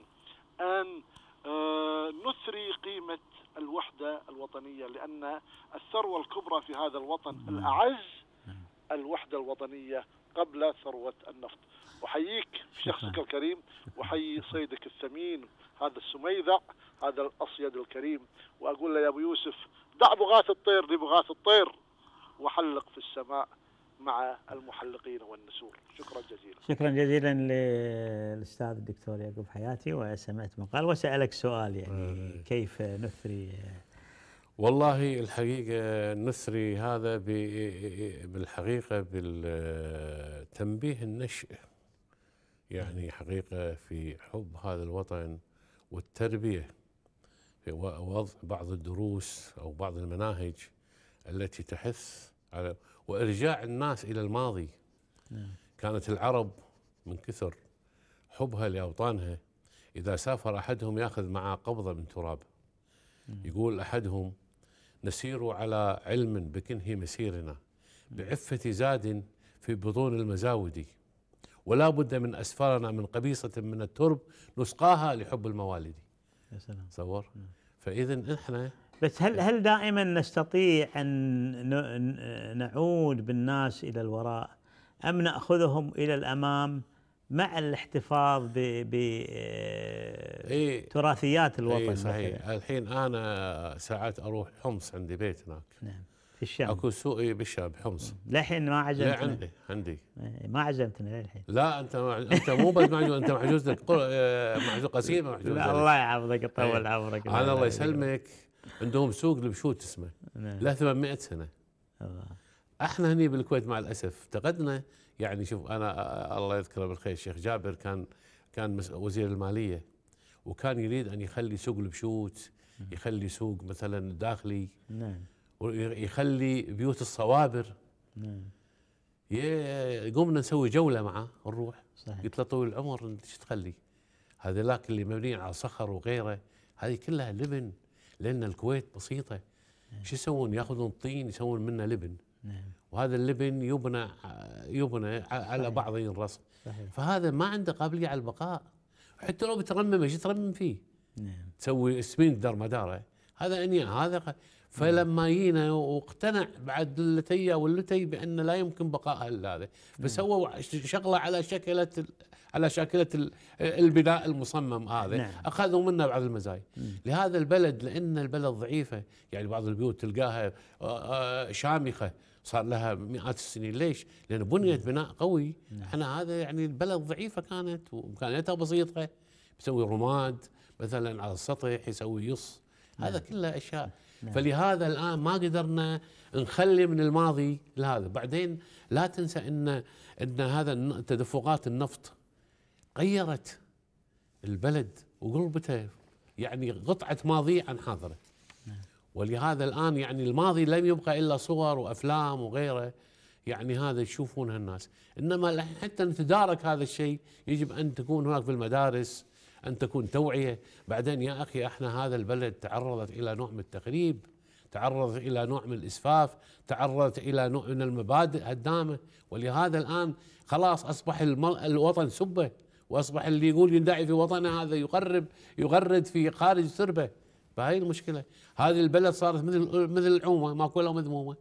أن آه، نثري قيمة الوحدة الوطنية لأن الثروة الكبرى في هذا الوطن نعم. الأعز نعم. الوحدة الوطنية قبل ثروة النفط أحييك شخصك الكريم احيي صيدك الثمين هذا السميذع هذا الأصيد الكريم وأقول له يا أبو يوسف دع بغاث الطير لبغاث الطير وحلق في السماء مع المحلقين والنسور شكرا جزيلا شكرا جزيلا للاستاذ الدكتور يعقوب حياتي وسمعت مقال وسالك سؤال يعني آه. كيف نثري والله الحقيقه نثري هذا بالحقيقه بالتنبيه النشئ يعني حقيقه في حب هذا الوطن والتربيه في وضع بعض الدروس او بعض المناهج التي تحث على وارجاع الناس الى الماضي نعم. كانت العرب من كثر حبها لاوطانها اذا سافر احدهم ياخذ معه قبضه من تراب نعم. يقول احدهم نسير على علم بكنه مسيرنا نعم. بعفه زاد في بطون المزاود ولا بد من اسفارنا من قبيصه من الترب نسقاها لحب الموالد يا سلام تصور نعم. فاذا احنا بس هل إيه. هل دائما نستطيع ان نعود بالناس الى الوراء ام ناخذهم الى الامام مع الاحتفاظ ب آه، إيه. تراثيات إيه، الوطن اي صحيح مثلاً. الحين انا ساعات اروح حمص عندي بيت هناك نعم في الشام اكو سوقي بالشام حمص للحين ما عزمتنا لا عندي عندي ما عزمتنا للحين لا انت ما انت مو بس معجوز انت محجوز لك آه، قصيمه محجوز لا الله يحفظك يطول عمرك انا الله يسلمك عندهم سوق البشوت اسمه نعم. له 800 سنه الله. احنا هني بالكويت مع الاسف افتقدنا يعني شوف انا الله يذكره بالخير الشيخ جابر كان كان وزير الماليه وكان يريد ان يخلي سوق البشوت يخلي سوق مثلا داخلي نعم ويخلي بيوت الصوابر نعم قمنا نسوي جوله معه نروح قلت له طويل العمر انت ايش تخلي؟ هذا لكن اللي مبنيين على صخر وغيره هذه كلها لبن لان الكويت بسيطه نعم. شو يسوون ياخذون طين يسوون منه لبن نعم. وهذا اللبن يبنى يبنى على بعضه ينرص فهذا ما عنده قابليه على البقاء حتى لو بترممه شو ترمم فيه؟ نعم. تسوي دار مداره هذا اني هذا فلما جينا واقتنع بعد اللتي او اللتي بان لا يمكن بقاء هذا نعم. فسووا شغله على شكله على شاكله البناء المصمم هذا نعم. اخذوا منا بعض المزايا لهذا البلد لان البلد ضعيفه يعني بعض البيوت تلقاها آه، آه، شامخه صار لها مئات السنين ليش؟ لان بنيت بناء قوي نعم. احنا هذا يعني البلد ضعيفه كانت وامكانياتها بسيطه يسوي رماد مثلا على السطح يسوي يص نعم. هذا كله اشياء نعم. نعم. فلهذا الان ما قدرنا نخلي من الماضي لهذا بعدين لا تنسى ان ان هذا تدفقات النفط غيرت البلد وقربته يعني قطعة ماضي عن حاضره نعم. ولهذا الآن يعني الماضي لم يبقى إلا صور وأفلام وغيره يعني هذا يشوفونها الناس إنما حتى نتدارك هذا الشيء يجب أن تكون هناك في المدارس أن تكون توعية بعدين يا أخي إحنا هذا البلد تعرضت إلى نوع من التخريب تعرضت إلى نوع من الإسفاف تعرضت إلى نوع من المبادئ الدامة ولهذا الآن خلاص أصبح الوطن سبه واصبح اللي يقول يندعي في وطنه هذا يقرب يغرد في خارج تربه فهي المشكله هذه البلد صارت مثل مثل العومه ماكو لها مذمومه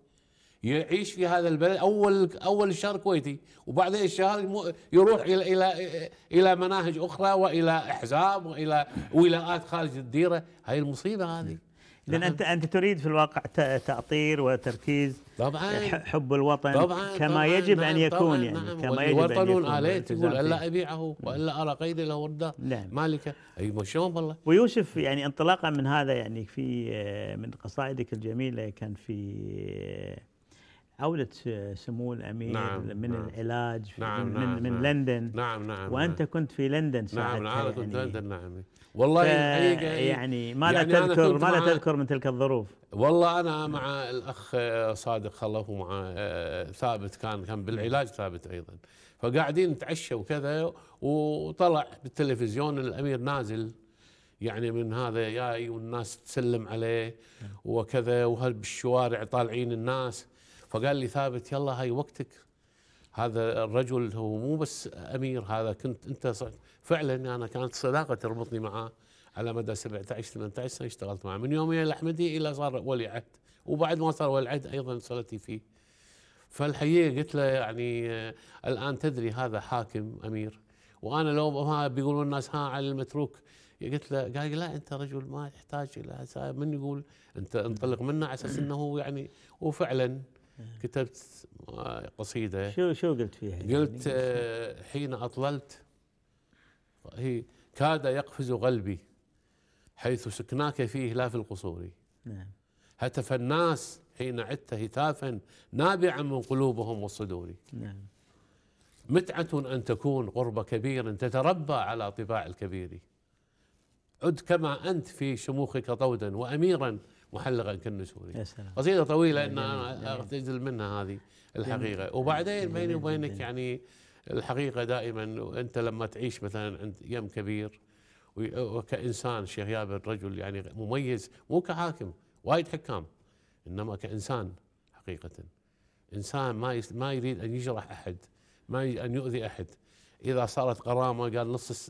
يعيش في هذا البلد اول اول الشهر كويتي وبعدين الشهر يروح الى الى الى مناهج اخرى والى احزاب والى ولاءات خارج الديره هاي المصيبه هذه لان نعم. انت انت تريد في الواقع تاطير وتركيز طبعا حب الوطن طبعا كما طبعاً يجب نعم ان يكون نعم. يعني نعم كما يجب الوطن الاليه تقول الا ابيعه والا ارى قيد له ورده نعم مالكه شلون والله ويوسف يعني انطلاقا من هذا يعني في آه، من قصائدك الجميله كان في عودة آه، سمو الأمير نعم من نعم العلاج نعم من, نعم من نعم لندن نعم نعم وأنت نعم. كنت في لندن نعم نعم كنت يعني لندن نعم والله يعني ما لا يعني تذكر ما لا تذكر من تلك الظروف والله انا مع الاخ صادق خلف ومع آه، ثابت كان كان بالعلاج ثابت ايضا فقاعدين نتعشى وكذا وطلع بالتلفزيون الامير نازل يعني من هذا جاي والناس تسلم عليه وكذا وهل بالشوارع طالعين الناس فقال لي ثابت يلا هاي وقتك هذا الرجل هو مو بس امير هذا كنت انت فعلا انا كانت صداقه تربطني معاه على مدى 17 18 سنه اشتغلت معه من يومي الاحمدي الى صار ولي عهد وبعد ما صار ولي عهد ايضا صلتي فيه فالحقيقه قلت له يعني آه، الان تدري هذا حاكم امير وانا لو ما بيقولون الناس ها على المتروك قلت له قال لا انت رجل ما يحتاج الى من يقول انت انطلق منه على اساس انه يعني وفعلا كتبت آه، قصيده شو شو قلت فيها؟ يعني؟ قلت آه، حين اطللت هي كاد يقفز قلبي حيث سكناك فيه لا في القصور نعم هتف الناس حين عدت هتافا نابعا من قلوبهم والصدور نعم متعة أن تكون قرب كبير تتربى على طباع الكبير عد كما أنت في شموخك طودا وأميرا محلقا كالنسور قصيدة طويلة أن أنا منها هذه الحقيقة وبعدين بيني وبينك يعني الحقيقة دائما وأنت لما تعيش مثلا عند يم كبير وكإنسان شيخ يابر رجل يعني مميز مو كحاكم وايد حكام إنما كإنسان حقيقة إنسان ما ما يريد أن يجرح أحد ما يريد أن يؤذي أحد إذا صارت غرامة قال نص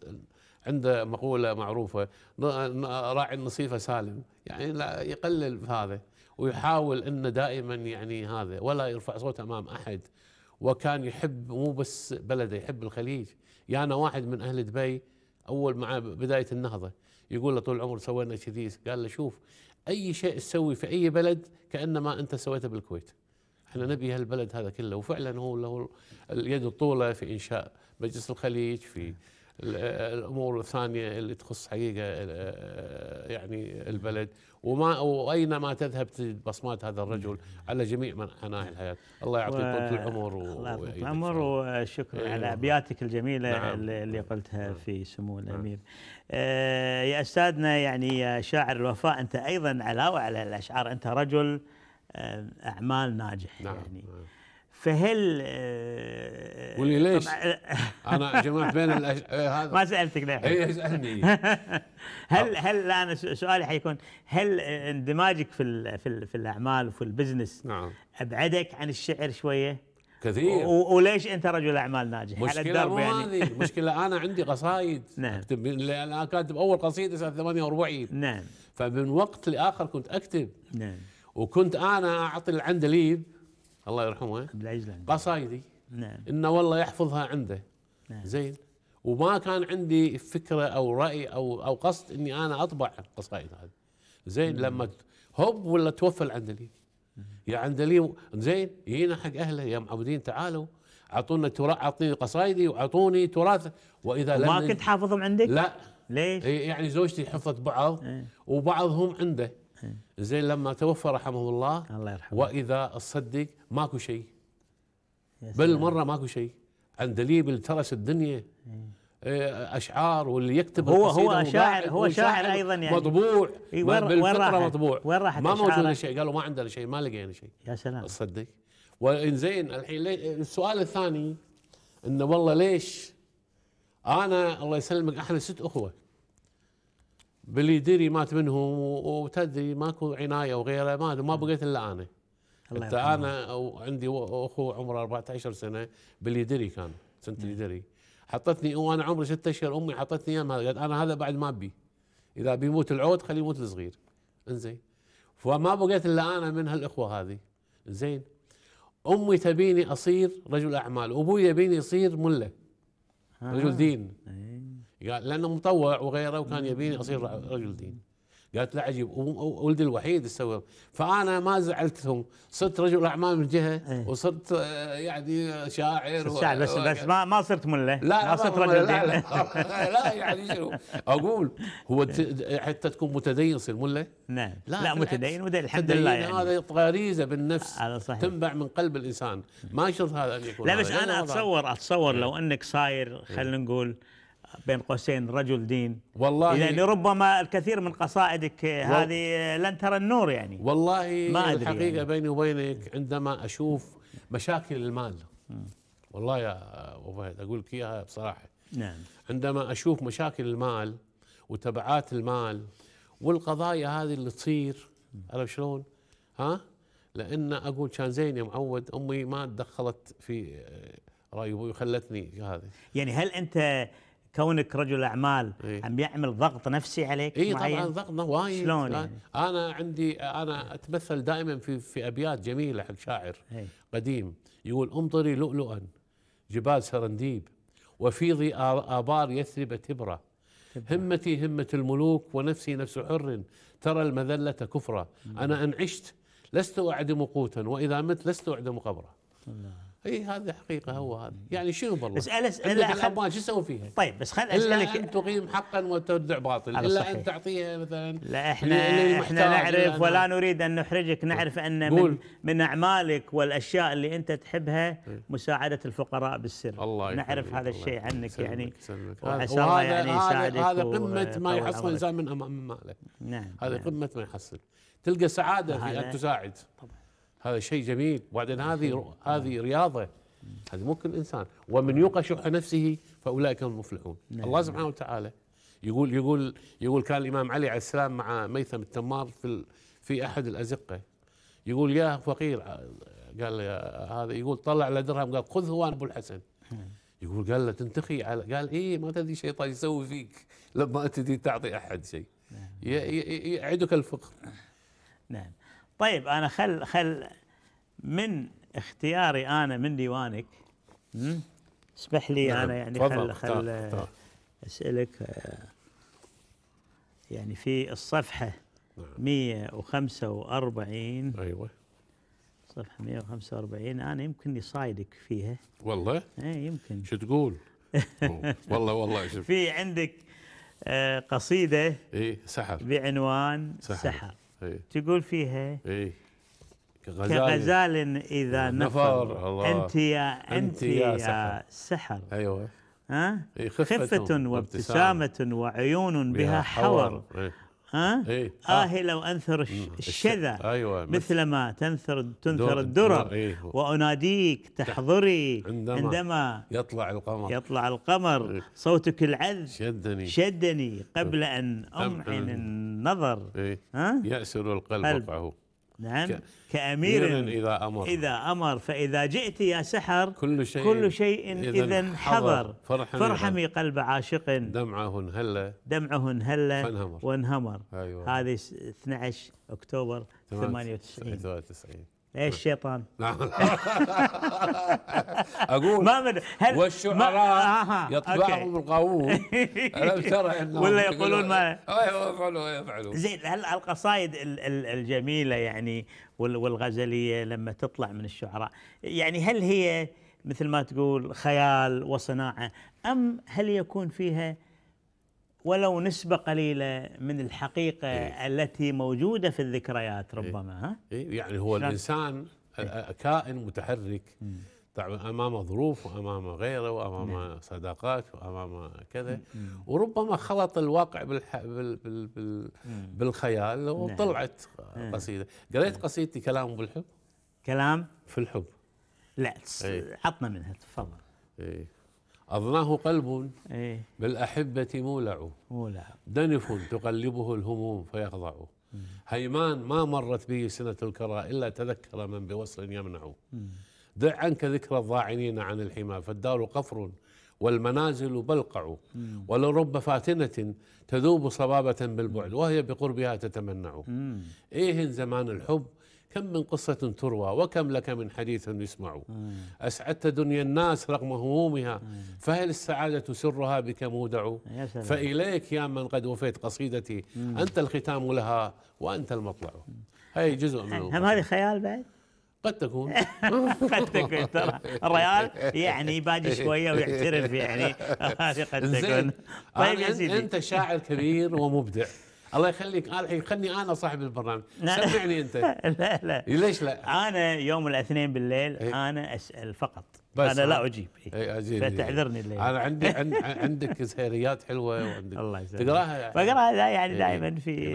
عنده مقولة معروفة راعي النصيفة سالم يعني لا يقلل في هذا ويحاول أنه دائما يعني هذا ولا يرفع صوته أمام أحد وكان يحب مو بس بلده يحب الخليج يعني أنا واحد من أهل دبي أول مع بداية النهضة يقول له طول العمر سوينا كذي قال له شوف أي شيء تسوي في أي بلد كأنما أنت سويته بالكويت احنا نبي هالبلد هذا كله وفعلا هو له اليد الطولة في إنشاء مجلس الخليج في الامور الثانيه اللي تخص حقيقه آه، يعني البلد وما واينما تذهب بصمات هذا الرجل على جميع من الحياه، الله يعطيك طول العمر و... الله يعطيك العمر وشكرا إيه على ابياتك الجميله نعم اللي نعم. قلتها نعم في سمو نعم. الامير. نعم آه يا استاذنا يعني يا شاعر الوفاء انت ايضا علاوه على الاشعار انت رجل آه، اعمال ناجح نعم يعني نعم فهل آه، قولي ليش؟ آه، انا جمعت بين الأش... آه، هذا ما سالتك إيه، لا اي اسالني هل هل انا سؤالي حيكون هل اندماجك في في, في الاعمال وفي البزنس نعم ابعدك عن الشعر شويه؟ كثير و... وليش انت رجل اعمال ناجح؟ مشكلة على الدرب يعني هذه المشكله انا عندي قصايد نعم اكتب من انا كاتب اول قصيده سنه 48 نعم فمن وقت لاخر كنت اكتب نعم وكنت انا اعطي العندليب الله يرحمه عبد العزيز قصايدي نعم انه والله يحفظها عنده نعم زين وما كان عندي فكره او راي او او قصد اني انا اطبع القصائد هذه زين مم. لما هب ولا توفى العندلي يا عندلي زين جينا حق اهله يا معودين تعالوا اعطونا تراث اعطيني قصايدي واعطوني تراث واذا ما كنت حافظهم عندك؟ لا ليش؟ يعني زوجتي حفظت بعض ايه؟ وبعضهم عنده إيه. زين لما توفى رحمه الله الله يرحمه واذا الصدق ماكو شيء بل مره ماكو شيء عندليب ترس الدنيا إيه. إيه، اشعار واللي يكتب هو هو شاعر هو شاعر ايضا يعني مطبوع وين بالفطره مطبوع وين راحت ما موجود شيء قالوا ما عندنا شيء ما لقينا شيء يا سلام تصدق وانزين الحين السؤال الثاني انه والله ليش انا الله يسلمك احنا ست اخوه باللي دري مات منهم وتدري ماكو عنايه وغيره ما ما نعم. بقيت الا انا حتى انا عندي اخو عمره 14 سنه باللي دري كان سنه اللي نعم. دري حطتني وانا عمري ستة اشهر امي حطتني اياه قالت انا هذا بعد ما ابي اذا بيموت العود خليه يموت الصغير انزين فما بقيت الا انا من هالاخوه هذه زين امي تبيني اصير رجل اعمال وابوي يبيني يصير مله آه. رجل دين إيه. قال لانه مطوع وغيره وكان يبيني اصير رجل دين قالت لا عجيب ولدي الوحيد يسوي فانا ما زعلتهم صرت رجل اعمال من جهه إيه. وصرت آه، يعني شاعر شاعر بس و... بس ما ما صرت مله لا ما صرت رجل لا, لا, لا يعني شنو اقول هو حتى تكون متدين تصير مله نعم لا, لا متدين ودين الحمد لله يعني هذا غريزه بالنفس هذا صحيح تنبع من قلب الانسان ما يشرط هذا ان يكون لا بس انا اتصور اتصور إيه. لو انك صاير خلينا إيه. نقول بين قوسين رجل دين والله يعني ربما الكثير من قصائدك هذه لن ترى النور يعني والله ما أدري الحقيقة يعني بيني وبينك عندما أشوف مشاكل المال والله يا أبو فهد أقول لك إياها بصراحة نعم عندما أشوف مشاكل المال وتبعات المال والقضايا هذه اللي تصير عرفت شلون؟ ها؟ لأن أقول كان زين يا معود أمي ما تدخلت في آه، رأي أبوي وخلتني هذا هذه يعني هل أنت كونك رجل اعمال إيه؟ عم يعمل ضغط نفسي عليك اي طبعا ضغط وايد شلون يعني؟ انا عندي انا اتمثل دائما في في ابيات جميله حق شاعر إيه؟ قديم يقول امطري لؤلؤا جبال سرنديب وفيضي ابار يثرب تبره همتي همه الملوك ونفسي نفس حر ترى المذله كفرا انا ان عشت لست اعدم قوتا واذا مت لست اعدم قبرا الله اي هذه حقيقه هو هذا يعني شنو بالله اسال اسال الابواب شو تسوي فيها؟ طيب بس خل اسالك الا ان تقيم حقا وتودع باطلا الا صحيح. ان تعطيها مثلا لا احنا احنا نعرف ولا نريد ان نحرجك نعرف ان من من اعمالك والاشياء اللي انت تحبها مساعده الفقراء بالسر الله نعرف الله هذا الشيء عنك يعني وعسى الله يعني يساعدك هذا قمه ما يحصل الانسان من ماله نعم هذا نعم. قمه ما يحصل تلقى سعاده في ان تساعد طبعا هذا شيء جميل وبعدين هذه هذه نعم. رياضه هذه ممكن الانسان ومن نعم. يوقى شح نفسه فاولئك هم المفلحون نعم. الله سبحانه وتعالى يقول يقول يقول كان الامام علي عليه السلام مع ميثم التمار في في احد الازقه يقول يا فقير قال هذا يقول طلع له درهم قال خذه وانا ابو الحسن يقول قال له تنتخي على قال ايه ما تدري شيطان يسوي فيك لما تدي تعطي احد شيء يعدك الفقر نعم طيب انا خل خل من اختياري انا من ديوانك اسمح لي نعم. انا يعني خل خل اسالك آه، يعني في الصفحه 145 نعم. ايوه صفحه 145 انا يمكن صايدك فيها والله؟ اي يمكن شو تقول؟ والله والله شوف في عندك آه، قصيده ايه سحر بعنوان سحر, سحر. ايه تقول فيها ايه كغزال, كغزال اذا نفر, نفر الله انت يا انت يا سحر, سحر ايوه ها إيه، خفة, خفة وابتسامة, وابتسامة وعيون بها حور, حور إيه. ها؟ إيه؟ آه لو أنثر الشذا أيوة مثلما تنثر تنثر الدرر إيه؟ وأناديك تحضري عندما, عندما يطلع القمر يطلع القمر إيه. صوتك العذب شدني شدني قبل إيه. أن أمحن النظر إيه؟ ها؟ يأسر القلب رفعه نعم ك... كأمير إذا أمر إذا أمر فإذا جئت يا سحر كل شيء كل شيء إذا حضر فرح فرحمي قلب عاشق دمعه انهل دمعه انهل وانهمر أيوة. هذه 12 أكتوبر 98 98 ايش الشيطان؟ اقول ما من هل والشعراء يطبعهم القاوون الم ترى ولا يقولون ما أيوة، يفعلون يفعلون زين هل القصائد الجميله يعني والغزليه لما تطلع من الشعراء يعني هل هي مثل ما تقول خيال وصناعه ام هل يكون فيها ولو نسبة قليلة من الحقيقة إيه؟ التي موجودة في الذكريات إيه. ربما إيه؟ ها؟ إيه؟ يعني هو الإنسان إيه؟ كائن متحرك مم. امام ظروف وامام غيره وامام نعم. صداقات وامام كذا وربما خلط الواقع بالح... بال... بال... بال... بالخيال وطلعت نعم. إيه. قصيده قريت إيه. قصيدتي كلام بالحب كلام في الحب لا ايه. عطنا منها تفضل ايه. أضناه قلب إيه؟ بالأحبة مولع مولع دنف تقلبه الهموم فيخضع هيمان ما مرت به سنة الكرى إلا تذكر من بوصل يمنع دع عنك ذكر الضاعنين عن الحمى فالدار قفر والمنازل بلقع ولرب فاتنة تذوب صبابة بالبعد وهي بقربها تتمنع إيه زمان الحب كم من قصة تروى وكم لك من حديث يسمع أسعدت دنيا الناس رغم همومها فهل السعادة سرها بك مودع فإليك يا من قد وفيت قصيدتي أنت الختام لها وأنت المطلع هي جزء من هم هذه خيال بعد قد تكون قد تكون ترى الريال يعني بادي شويه ويعترف يعني هذه قد تكون طيب يا سيدي انت شاعر كبير ومبدع الله يخليك الحين خلني انا صاحب البرنامج سمعني انت لا لا إيه، ليش لا؟ انا يوم الاثنين بالليل إيه. انا اسال فقط بس انا لا اجيب ايه, إيه، فتعذرني الليل انا عندي عندك سهريات حلوه وعندك الله يسلمك تقراها بقراها يعني دائما في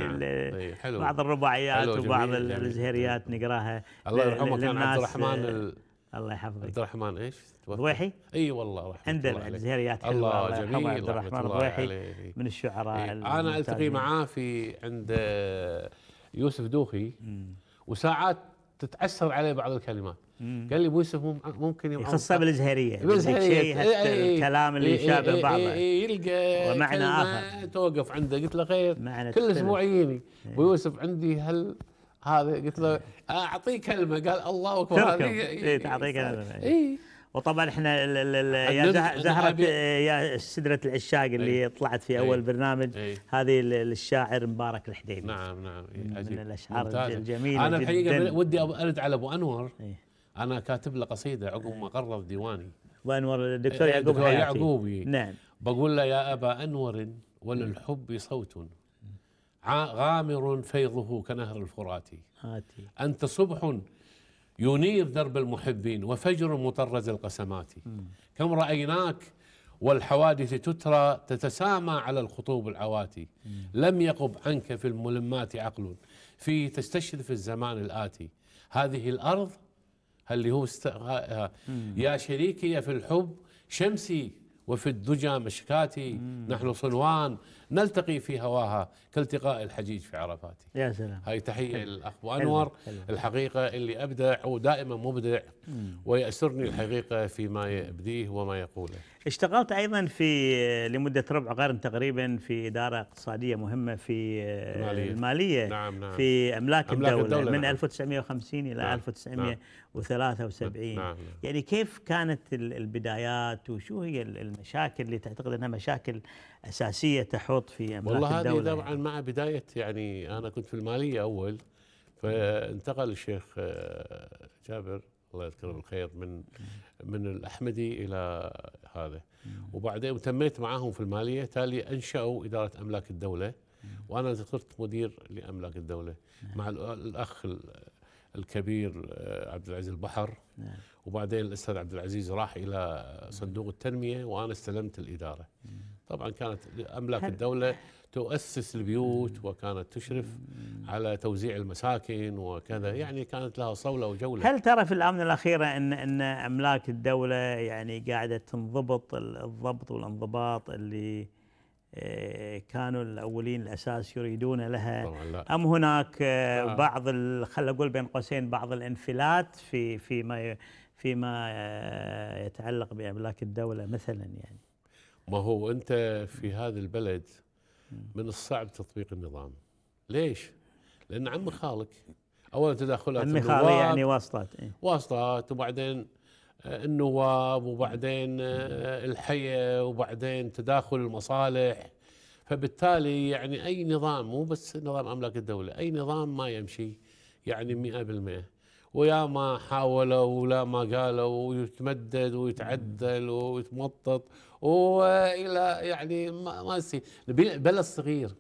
نعم. بعض الرباعيات وبعض الزهريات نقراها الله يرحمه كان عبد الرحمن آه. الله يحفظك عبد الرحمن ايش؟ ضويحي؟ اي والله رحمه انبل الجزيريات حلوه الله جميل عبد الرحمن الضويحي من الشعراء إيه انا التقي معاه في عند آه، يوسف دوخي وساعات تتاثر عليه بعض الكلمات مم. قال لي ابو يوسف ممكن يخصها بالجزهريه بالجزهريه الكلام اللي يشابه بعضه يلقى ومعنى اخر توقف عنده قلت له خير كل اسبوع يجيني ابو يوسف عندي هل هذا قلت له إيه. اعطيه كلمه قال الله اكبر هذه إيه، اي إيه، تعطيه كلمه اي وطبعا احنا الـ الـ يا زهره يا سدره العشاق اللي ايه طلعت في اول ايه برنامج ايه هذه الشاعر مبارك الحديدي نعم نعم عجيب من الاشعار الجميله انا الحقيقه ودي ارد على ابو انور ايه انا كاتب له قصيده عقب ما قرر ديواني ابو انور الدكتور يعقوب يعقوبي نعم بقول له يا ابا انور وللحب صوت غامر فيضه كنهر الفرات أنت صبح ينير درب المحبين وفجر مطرز القسمات كم رأيناك والحوادث تترى تتسامى على الخطوب العواتي لم يقب عنك في الملمات عقل في تستشرف الزمان الآتي هذه الأرض اللي هو است... يا شريكي في الحب شمسي وفي الدجى مشكاتي مم. نحن صنوان نلتقي في هواها كالتقاء الحجيج في عرفات يا سلام هاي تحية للأخ أنور الحقيقة اللي أبدع ودائما مبدع ويأسرني الحقيقة فيما يبديه وما يقوله اشتغلت ايضا في آه، لمده ربع قرن تقريبا في اداره اقتصاديه مهمه في آه، الماليه, المالية نعم نعم في املاك, أملاك الدوله, الدولة من نعم 1950 الى نعم 1973 نعم نعم يعني كيف كانت البدايات وشو هي المشاكل اللي تعتقد انها مشاكل اساسيه تحوط في املاك والله الدوله والله هذه طبعا يعني؟ مع بدايه يعني انا كنت في الماليه اول نعم. فانتقل الشيخ آه، جابر الله يذكره بالخير من من الاحمدي الى هذا وبعدين تميت معاهم في الماليه تالي انشاوا اداره املاك الدوله وانا صرت مدير لاملاك الدوله نعم. مع الاخ الكبير آه، عبد العزيز البحر نعم. وبعدين الاستاذ عبد العزيز راح الى صندوق التنميه وانا استلمت الاداره طبعا كانت املاك الدوله تؤسس البيوت وكانت تشرف على توزيع المساكن وكذا يعني كانت لها صولة وجولة هل ترى في الآونة الأخيرة أن أن أملاك الدولة يعني قاعدة تنضبط الضبط والانضباط اللي آه، كانوا الأولين الأساس يريدون لها لا. أم هناك آه، بعض خل أقول بين قوسين بعض الانفلات في فيما فيما آه، يتعلق بأملاك الدولة مثلا يعني ما هو أنت في هذا البلد من الصعب تطبيق النظام ليش؟ لأن عم خالك أولا تداخلات عمي خالي يعني واسطات إيه؟ واسطات وبعدين آه، النواب وبعدين آه، الحية وبعدين تداخل المصالح فبالتالي يعني أي نظام مو بس نظام أملاك الدولة أي نظام ما يمشي يعني مئة بالمئة ويا ما حاولوا ولا ما قالوا ويتمدد ويتعدل ويتمطط والى يعني ما يصير بلا صغير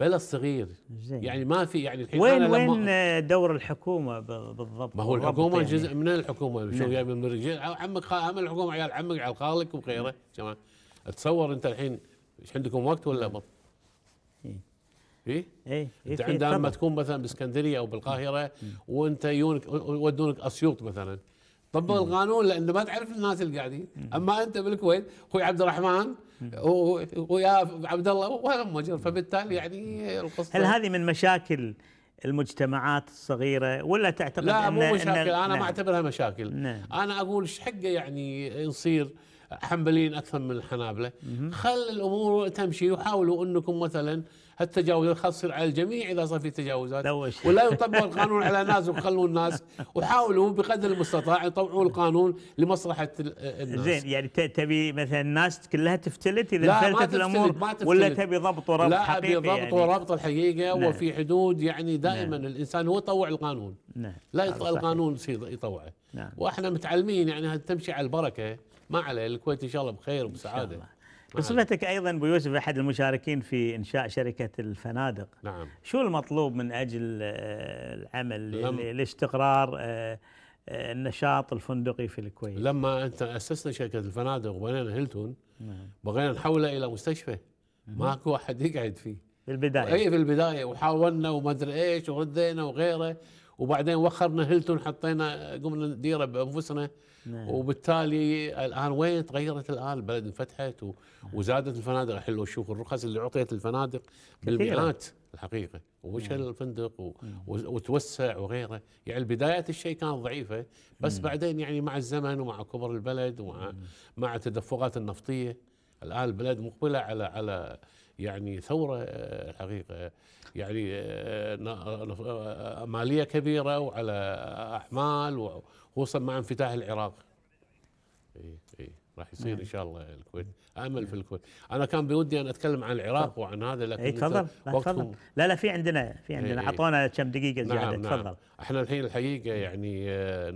بلا صغير زين. يعني ما في يعني الحين وين وين دور الحكومه بالضبط ما هو الحكومه يعني. جزء من الحكومه شو نعم. جاي من الرجال عمك عمل الحكومه عيال عمك على خالك وغيره تمام؟ نعم. اتصور انت الحين ايش عندكم وقت ولا نعم. بط؟ إيه. إيه؟, ايه ايه انت إيه لما تكون مثلا باسكندريه او بالقاهره وانت يونك يودونك اسيوط مثلا طب القانون لانه ما تعرف الناس اللي قاعدين اما انت بالكويت اخوي عبد الرحمن ويا عبد الله مجر فبالتالي يعني القصه هل هذه من مشاكل المجتمعات الصغيرة ولا تعتقد لا مو مشاكل أنا نعم. ما أعتبرها مشاكل نعم. أنا أقول ايش حقه يعني نصير حنبلين أكثر من الحنابلة خل الأمور تمشي وحاولوا أنكم مثلا هالتجاوزات خلاص تصير على الجميع اذا صار في تجاوزات ولا يطبق القانون على ناس ويخلوا الناس وحاولوا بقدر المستطاع يطبقوا القانون لمصلحه الناس زين يعني تبي مثلا الناس كلها تفتلت اذا تفتلت الامور ما تفتلت. ولا تبي ضبط وربط لا حقيقي ابي ضبط يعني. وربط الحقيقه نعم. وفي حدود يعني نعم. دائما نعم. الانسان هو طوع القانون نعم. لا يطوع القانون يطوعه نعم. واحنا متعلمين يعني تمشي على البركه ما عليه الكويت ان شاء الله بخير وبسعاده بصفتك نعم. ايضا ابو يوسف احد المشاركين في انشاء شركه الفنادق نعم شو المطلوب من اجل آه، العمل يعني لاستقرار آه، آه، النشاط الفندقي في الكويت لما انت اسسنا شركه الفنادق وبنينا هيلتون نعم. بغينا نحولها الى مستشفى ماكو احد يقعد فيه في البدايه اي في البدايه وحاولنا وما ادري ايش وردينا وغيره وبعدين وخرنا هيلتون حطينا قمنا نديره بانفسنا نعم. وبالتالي الان وين تغيرت الان البلد انفتحت وزادت الفنادق الحين لو تشوف الرخص اللي اعطيت الفنادق بالمئات الحقيقه وش نعم. الفندق و... وتوسع وغيره يعني بدايه الشيء كانت ضعيفه بس نعم. بعدين يعني مع الزمن ومع كبر البلد ومع مع التدفقات النفطيه الان البلد مقبله على على يعني ثورة الحقيقة آه، يعني آه، آه، مالية كبيرة وعلى أحمال وخصوصا مع انفتاح العراق إيه إيه راح يصير نعم. ان شاء الله الكويت امل في نعم. الكويت انا كان بودي ان اتكلم عن العراق طب. وعن هذا لكن اي تفضل تفضل لا لا في عندنا في عندنا اعطونا ايه. كم دقيقه نعم، زياده نعم تفضل نعم. احنا الحين الحقيقه يعني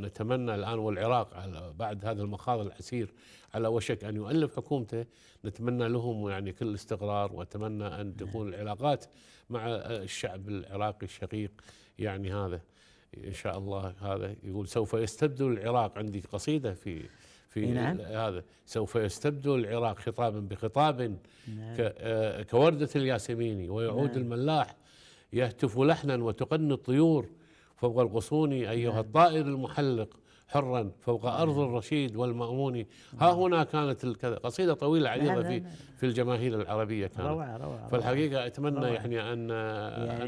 نتمنى الان والعراق بعد هذا المخاض العسير على وشك ان يؤلف حكومته نتمنى لهم يعني كل الاستقرار واتمنى ان نعم. تكون العلاقات مع الشعب العراقي الشقيق يعني هذا ان شاء الله هذا يقول سوف يستبدل العراق عندي قصيده في في نعم. هذا سوف يستبدل العراق خطابا بخطاب نعم. آه، كوردة الياسميني ويعود نعم. الملاح يهتف لحنا وتقن الطيور فوق الغصون أيها نعم. الطائر المحلق حرا فوق آه. أرض الرشيد والمأمون ها آه. هنا كانت الكذا قصيدة طويلة عريضة في في الجماهير العربية كانت روعة روعة فالحقيقة أتمنى روعة يعني أن يعني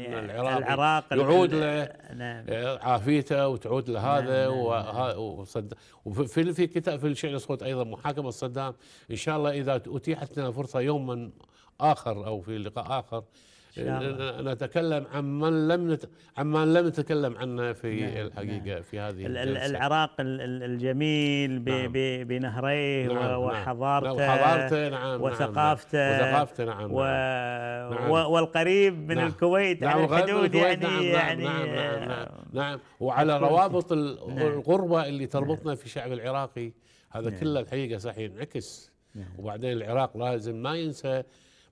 أن يعني العراق, العراق يعود له نعم آه، عافيته وتعود لهذا نعم نعم, نعم. وفي في كتاب في الشعر صوت أيضا محاكمة صدام إن شاء الله إذا أتيحت لنا فرصة يوما آخر أو في لقاء آخر نتكلم من لم نت... عمن لم نتكلم عنه في نعم, نعم. الحقيقه نعم في هذه الجلسة. العراق الجميل ب... نعم ب... بنهريه نعم, نعم. وحضارته نعم وحضارته نعم،, نعم وثقافته نعم وثقافته نعم, و... نعم والقريب من نعم الكويت نعم على الحدود يعني نعم يعني نعم, يعني نعم, نعم, نعم وعلى روابط الغربه اللي تربطنا في الشعب العراقي هذا كله الحقيقه صحيح ينعكس وبعدين العراق لازم ما ينسى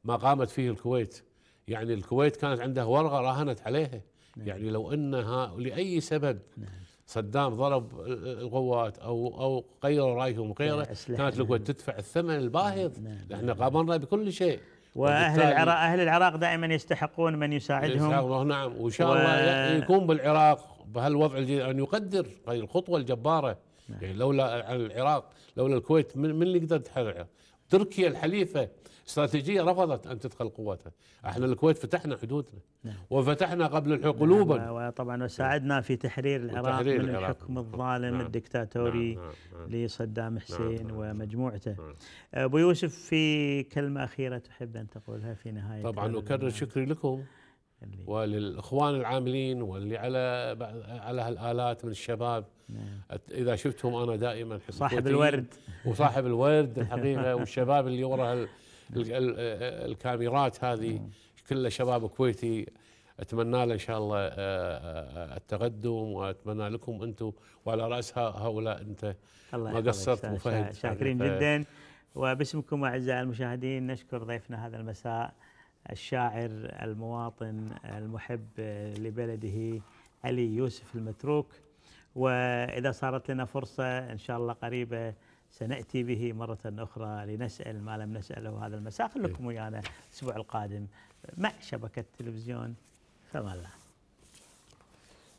ما قامت فيه الكويت يعني الكويت كانت عندها ورقه راهنت عليها نعم. يعني لو انها لاي سبب نعم. صدام ضرب القوات او او غيروا رايهم وغيره كانت الكويت تدفع الثمن الباهظ نعم. نعم، احنا نعم. قامرنا بكل شيء واهل العراق اهل العراق دائما يستحقون من يساعدهم نعم وان شاء الله يكون بالعراق بهالوضع الجديد ان يقدر هذه الخطوه الجباره نعم. يعني لولا العراق لولا الكويت من, من اللي يقدر يتحرر تركيا الحليفه استراتيجية رفضت أن تدخل قواتها احنا الكويت فتحنا حدودنا نعم. وفتحنا قبل الحقلوبا نعم وطبعا وساعدنا في تحرير العراق من العراق. الحكم الظالم نعم. الدكتاتوري نعم. نعم. نعم. لصدام نعم، حسين نعم. ومجموعته نعم. أبو يوسف في كلمة أخيرة تحب أن تقولها في نهاية طبعا أكرر شكري لكم وللاخوان العاملين واللي على على هالالات من الشباب نعم. اذا شفتهم انا دائما صاحب الورد وصاحب الورد الحقيقه والشباب اللي ورا الكاميرات هذه كلها شباب كويتي اتمنى له ان شاء الله آه، آه، التقدم واتمنى لكم انتم وعلى راس هؤلاء انت ما قصرت ابو فهد شاكرين جدا وباسمكم اعزائي المشاهدين نشكر ضيفنا هذا المساء الشاعر المواطن المحب آه، لبلده علي يوسف المتروك واذا صارت لنا فرصه ان شاء الله قريبه سناتي به مره اخرى لنسال ما لم نساله هذا المساء خليكم إيه. ويانا الاسبوع القادم مع شبكه تلفزيون فما الله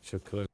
شكرا